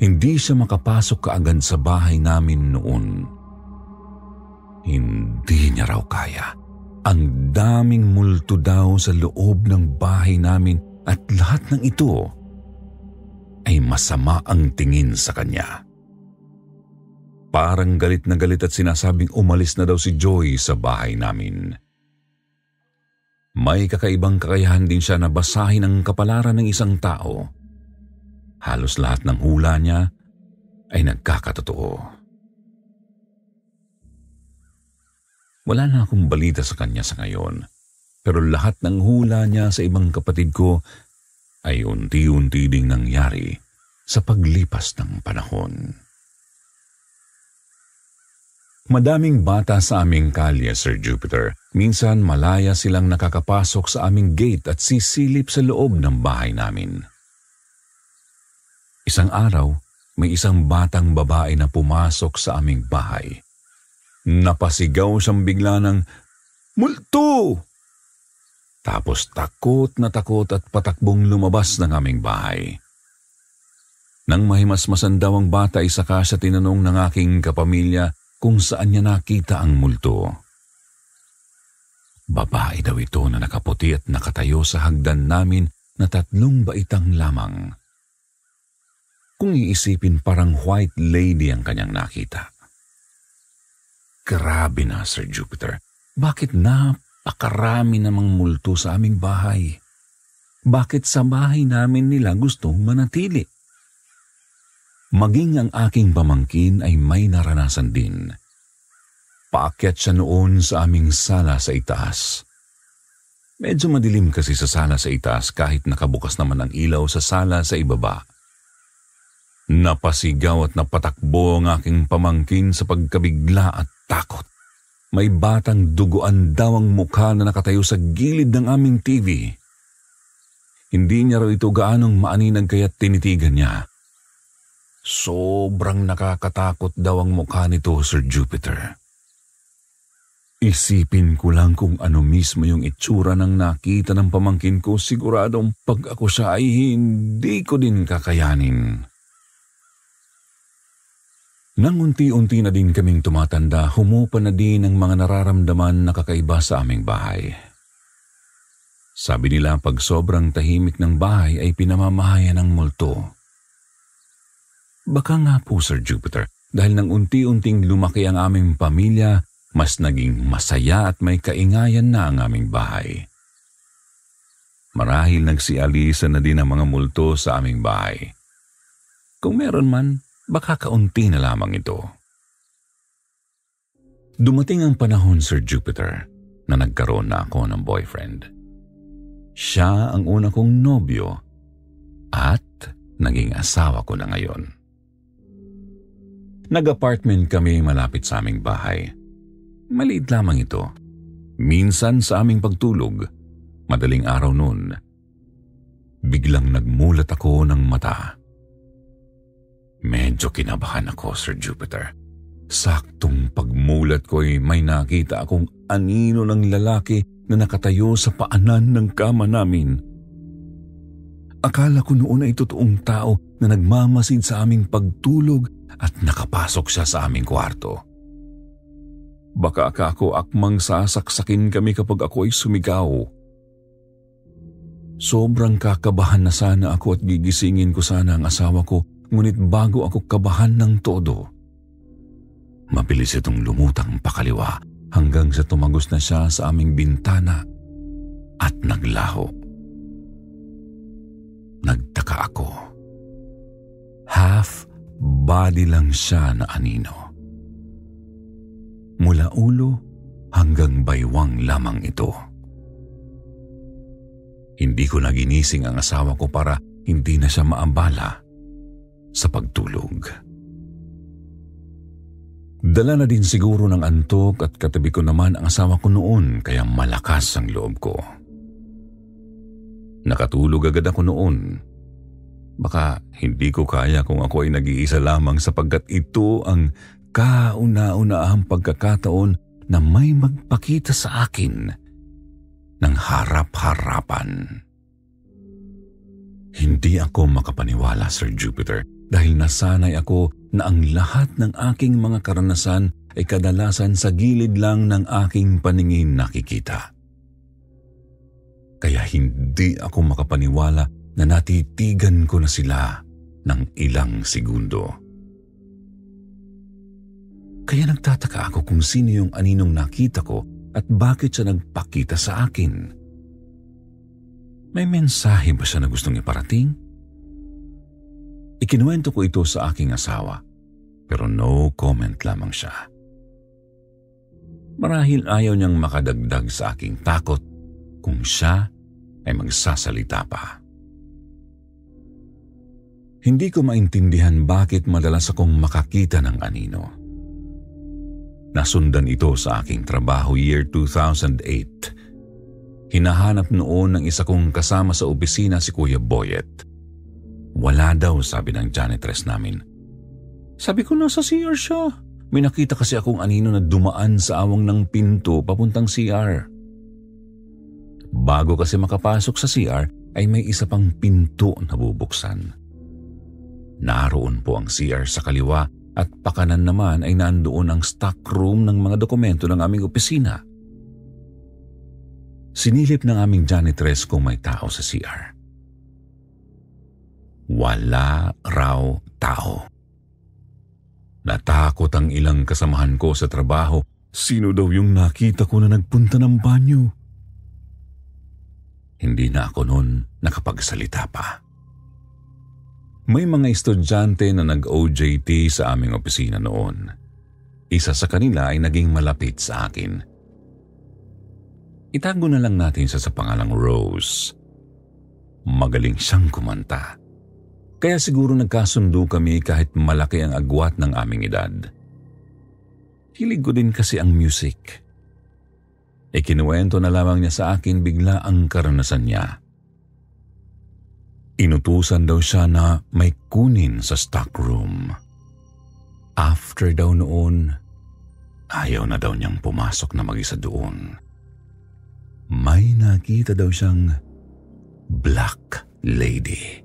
Hindi siya makapasok kaagad sa bahay namin noon. Hindi niya raw kaya. Ang daming multo daw sa loob ng bahay namin at lahat ng ito ay masama ang tingin sa kanya. Parang galit na galit at sinasabing umalis na daw si Joy sa bahay namin. May kakaibang kakayahan din siya na basahin ang kapalaran ng isang tao. Halos lahat ng hula niya ay nagkakatotoo. Wala na akong balita sa kanya sa ngayon, pero lahat ng hula niya sa ibang kapatid ko ay unti-unti ding nangyari sa paglipas ng panahon. Madaming bata sa aming kalye, Sir Jupiter. Minsan malaya silang nakakapasok sa aming gate at sisilip sa loob ng bahay namin. Isang araw, may isang batang babae na pumasok sa aming bahay. Napasigaw siyang bigla ng, Multo! Tapos takot na takot at patakbong lumabas ng aming bahay. Nang mahimasmasan daw ang bata, isa ka sa tinanong ng aking kapamilya kung saan niya nakita ang multo. Babae daw ito na nakaputi at nakatayo sa hagdan namin na tatlong baitang lamang. Kung iisipin parang white lady ang kanyang nakita. Grabe na, Sir Jupiter. Bakit napakarami namang multo sa aming bahay? Bakit sa bahay namin nila gustong manatili? Maging ang aking pamangkin ay may naranasan din. Paakyat siya noon sa aming sala sa itaas. Medyo madilim kasi sa sala sa itaas kahit nakabukas naman ang ilaw sa sala sa ibaba. Napasigaw at napatakbo ang aking pamangkin sa pagkabigla at takot. May batang duguan daw ang mukha na nakatayo sa gilid ng aming TV. Hindi niya raw ito gaanong maaninag kaya tinitigan niya. Sobrang nakakatakot daw ang mukha nito, Sir Jupiter. Isipin ko lang kung ano mismo yung itsura ng nakita ng pamangkin ko, siguradong pag ako siya ay hindi ko din kakayanin. Nang unti-unti na din kaming tumatanda, humupa na din ang mga nararamdaman na kakaiba sa aming bahay. Sabi nila pag sobrang tahimik ng bahay ay pinamamahayan ng multo. Baka nga po, Sir Jupiter, dahil nang unti-unting lumaki ang aming pamilya, mas naging masaya at may kaingayan na ang aming bahay. Marahil nagsialisan na din ang mga multo sa aming bahay. Kung meron man, baka kaunti na lamang ito. Dumating ang panahon, Sir Jupiter, na nagkaroon na ako ng boyfriend. Siya ang una kong nobyo at naging asawa ko na ngayon. Nag-apartment kami malapit sa aming bahay. Maliit lamang ito. Minsan sa aming pagtulog, madaling araw noon, biglang nagmulat ako ng mata. Medyo kinabahan ako, Sir Jupiter. Saktong pagmulat ko ay may nakita akong anino ng lalaki na nakatayo sa paanan ng kama namin. Akala ko noon ay totoong tao na nagmamasid sa aming pagtulog at nakapasok siya sa aming kwarto. Baka ako akmang sasaksakin kami kapag ako ay sumigaw. Sobrang kakabahan na sana ako at gigisingin ko sana ang asawa ko ngunit bago ako kabahan ng todo. Mabilis itong lumutang pakaliwa hanggang sa tumagos na siya sa aming bintana at naglaho. Nagtaka ako. Half body lang siya na anino. Mula ulo hanggang baywang lamang ito. Hindi ko naginising ang asawa ko para hindi na siya maambala sa pagtulog. Dala na din siguro ng antok at katabi ko naman ang asawa ko noon kaya malakas ang loob ko. Nakatulog agad ako noon. Baka hindi ko kaya kung ako ay nag-iisa lamang sapagkat ito ang kauna-unaang pagkakataon na may magpakita sa akin ng harap-harapan. Hindi ako makapaniwala, Sir Jupiter, dahil nasanay ako na ang lahat ng aking mga karanasan ay kadalasan sa gilid lang ng aking paningin nakikita. Kaya hindi ako makapaniwala na natitigan ko na sila ng ilang segundo. Kaya nagtataka ako kung sino yung aninong nakita ko at bakit siya nagpakita sa akin. May mensahe ba siya na gustong iparating? Ikinuwento ko ito sa aking asawa pero no comment lamang siya. Marahil ayaw niyang makadagdag sa aking takot kung siya ay magsasalita pa. Hindi ko maintindihan bakit madalas akong makakita ng anino. Nasundan ito sa aking trabaho year 2008. Hinahanap noon ng isa kong kasama sa opisina si Kuya Boyet. Wala daw sabi ng janitress namin. Sabi ko nasa CR siya. May nakita kasi akong anino na dumaan sa awang ng pinto papuntang CR. Bago kasi makapasok sa CR ay may isa pang pinto na bubuksan. Naroon po ang CR sa kaliwa at pakanan naman ay nandoon ang stock room ng mga dokumento ng aming opisina. Sinilip ng aming janitress kung may tao sa CR. Wala raw tao. Natakot ang ilang kasamahan ko sa trabaho. Sino daw yung nakita ko na nagpunta ng banyo? Hindi na ako noon nakapagsalita pa. May mga estudyante na nag-OJT sa aming opisina noon. Isa sa kanila ay naging malapit sa akin. Itago na lang natin siya sa pangalang Rose. Magaling siyang kumanta. Kaya siguro nagkasundo kami kahit malaki ang agwat ng aming edad. Hilig ko din kasi ang music. Ikinuwento na lamang niya sa akin bigla ang karanasan niya. Inutusan daw siya na may kunin sa stockroom. After daw noon, ayaw na daw niyang pumasok na mag-isa doon. May nakita daw siyang black lady.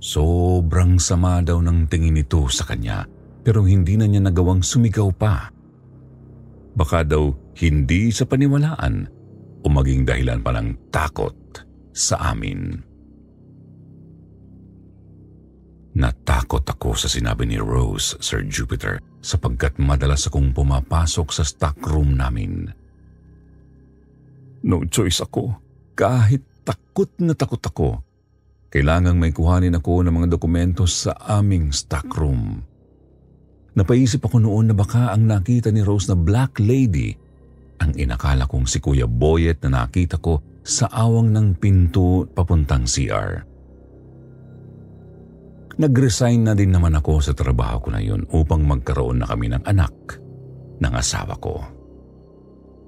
Sobrang sama daw ng tingin nito sa kanya pero hindi na niya nagawang sumigaw pa. Baka daw hindi sa paniwalaan o maging dahilan pa ng takot sa amin. Natakot ako sa sinabi ni Rose, Sir Jupiter, sapagkat madalas akong pumapasok sa stockroom namin. No choice ako. Kahit takot na takot ako, kailangang may kuhanin ako ng mga dokumento sa aming stockroom. Napaisip ako noon na baka ang nakita ni Rose na black lady ang inakala kong si Kuya Boyet na nakita ko sa awang ng pinto papuntang CR. Nag-resign na din naman ako sa trabaho ko na yun upang magkaroon na kami ng anak ng asawa ko.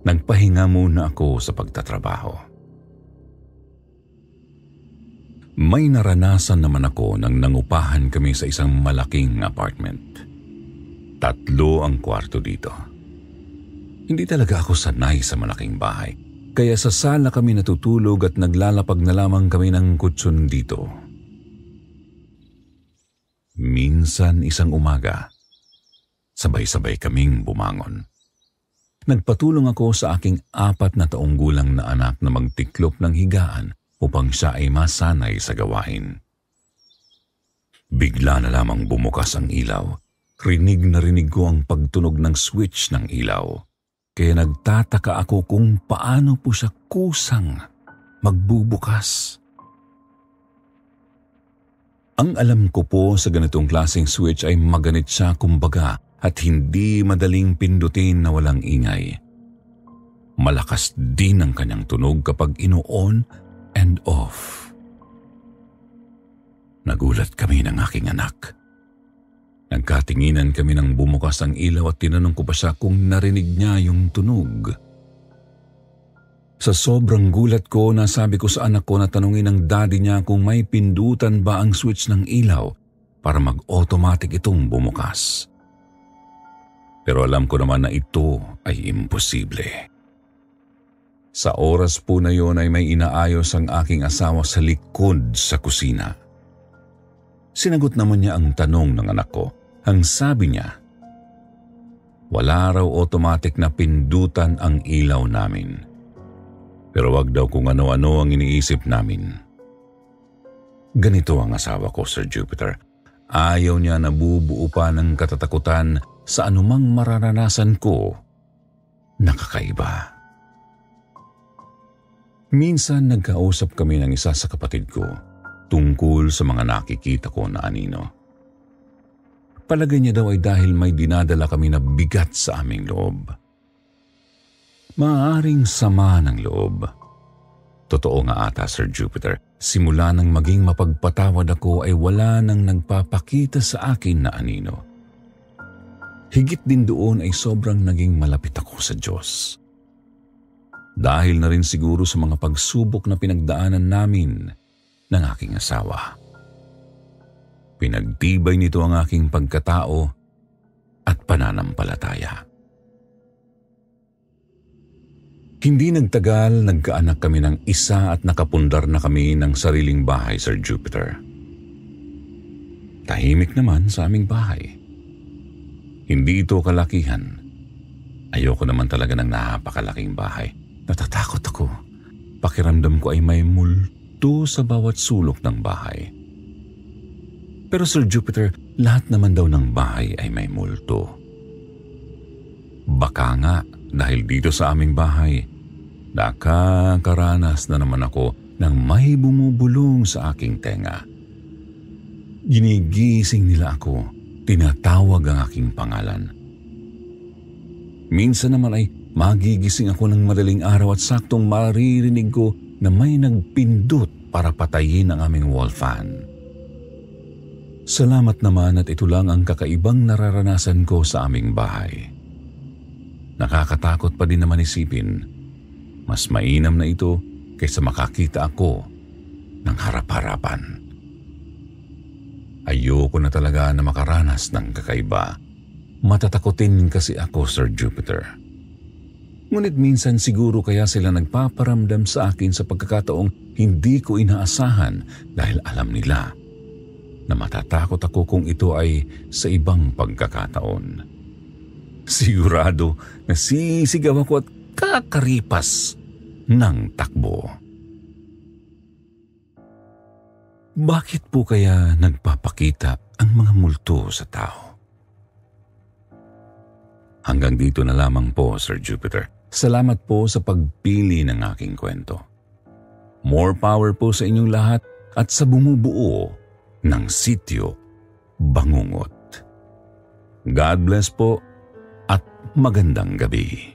Nagpahinga muna ako sa pagtatrabaho. May naranasan naman ako nang nangupahan kami sa isang malaking apartment. Tatlo ang kwarto dito. Hindi talaga ako sanay sa malaking bahay. Kaya sa sala kami natutulog at naglalapag na lamang kami ng kutsun dito. Minsan isang umaga, sabay-sabay kaming bumangon. Nagpatulong ako sa aking apat na taong gulang na anak na magtiklop ng higaan upang siya ay masanay sa gawain. Bigla na lamang bumukas ang ilaw. Rinig na rinig ko ang pagtunog ng switch ng ilaw. Kaya nagtataka ako kung paano po siya kusang magbubukas. Ang alam ko po sa ganitong klaseng switch ay maganit siya kumbaga at hindi madaling pindutin na walang ingay. Malakas din ang kanyang tunog kapag ino-on and off. Nagulat kami ng aking anak Nagkatinginan kami nang bumukas ang ilaw at tinanong ko pa siya kung narinig niya yung tunog. Sa sobrang gulat ko, nasabi ko sa anak ko na tanungin ng daddy niya kung may pindutan ba ang switch ng ilaw para mag-automatic itong bumukas. Pero alam ko naman na ito ay imposible. Sa oras po na yon ay may inaayos ang aking asawa sa likod sa kusina. Sinagot naman niya ang tanong ng anak ko. Ang sabi niya, wala raw automatic na pindutan ang ilaw namin. Pero wag daw kung ano-ano ang iniisip namin. Ganito ang asawa ko, Sir Jupiter. Ayaw niya nabubuo pa ng katatakutan sa anumang mararanasan ko. Nakakaiba. Minsan nagkausap kami ng isa sa kapatid ko tungkol sa mga nakikita ko na anino. Palagay niya daw ay dahil may dinadala kami na bigat sa aming loob. Maaaring sama ng loob. Totoo nga ata, Sir Jupiter. Simula nang maging mapagpatawad ako ay wala nang nagpapakita sa akin na anino. Higit din doon ay sobrang naging malapit ako sa Diyos. Dahil na rin siguro sa mga pagsubok na pinagdaanan namin ng aking asawa. Pinagtibay nito ang aking pagkatao at pananampalataya. Hindi nagtagal, nagkaanak kami ng isa at nakapundar na kami ng sariling bahay, Sir Jupiter. Tahimik naman sa aming bahay. Hindi ito kalakihan. Ayoko naman talaga ng napakalaking bahay. Natatakot ako. Pakiramdam ko ay may multo sa bawat sulok ng bahay. Pero Sir Jupiter, lahat naman daw ng bahay ay may multo. Baka nga dahil dito sa aming bahay, nakakaranas na naman ako ng may bumubulong sa aking tenga. Ginigising nila ako, tinatawag ang aking pangalan. Minsan naman ay magigising ako ng madaling araw at saktong maririnig ko na may nagpindot para patayin ang aming wall fan. Salamat naman at ito lang ang kakaibang nararanasan ko sa aming bahay. Nakakatakot pa din naman isipin, mas mainam na ito kaysa makakita ako ng harap-harapan. Ayoko na talaga na makaranas ng kakaiba. Matatakotin kasi ako, Sir Jupiter. Ngunit minsan siguro kaya sila nagpaparamdam sa akin sa pagkakataong hindi ko inaasahan dahil alam nila na matatakot ako kung ito ay sa ibang pagkakataon. Sigurado na sisigaw ako at kakaripas ng takbo. Bakit po kaya nagpapakita ang mga multo sa tao? Hanggang dito na lamang po, Sir Jupiter. Salamat po sa pagpili ng aking kwento. More power po sa inyong lahat at sa bumubuo ng sitio Bangungot. God bless po at magandang gabi.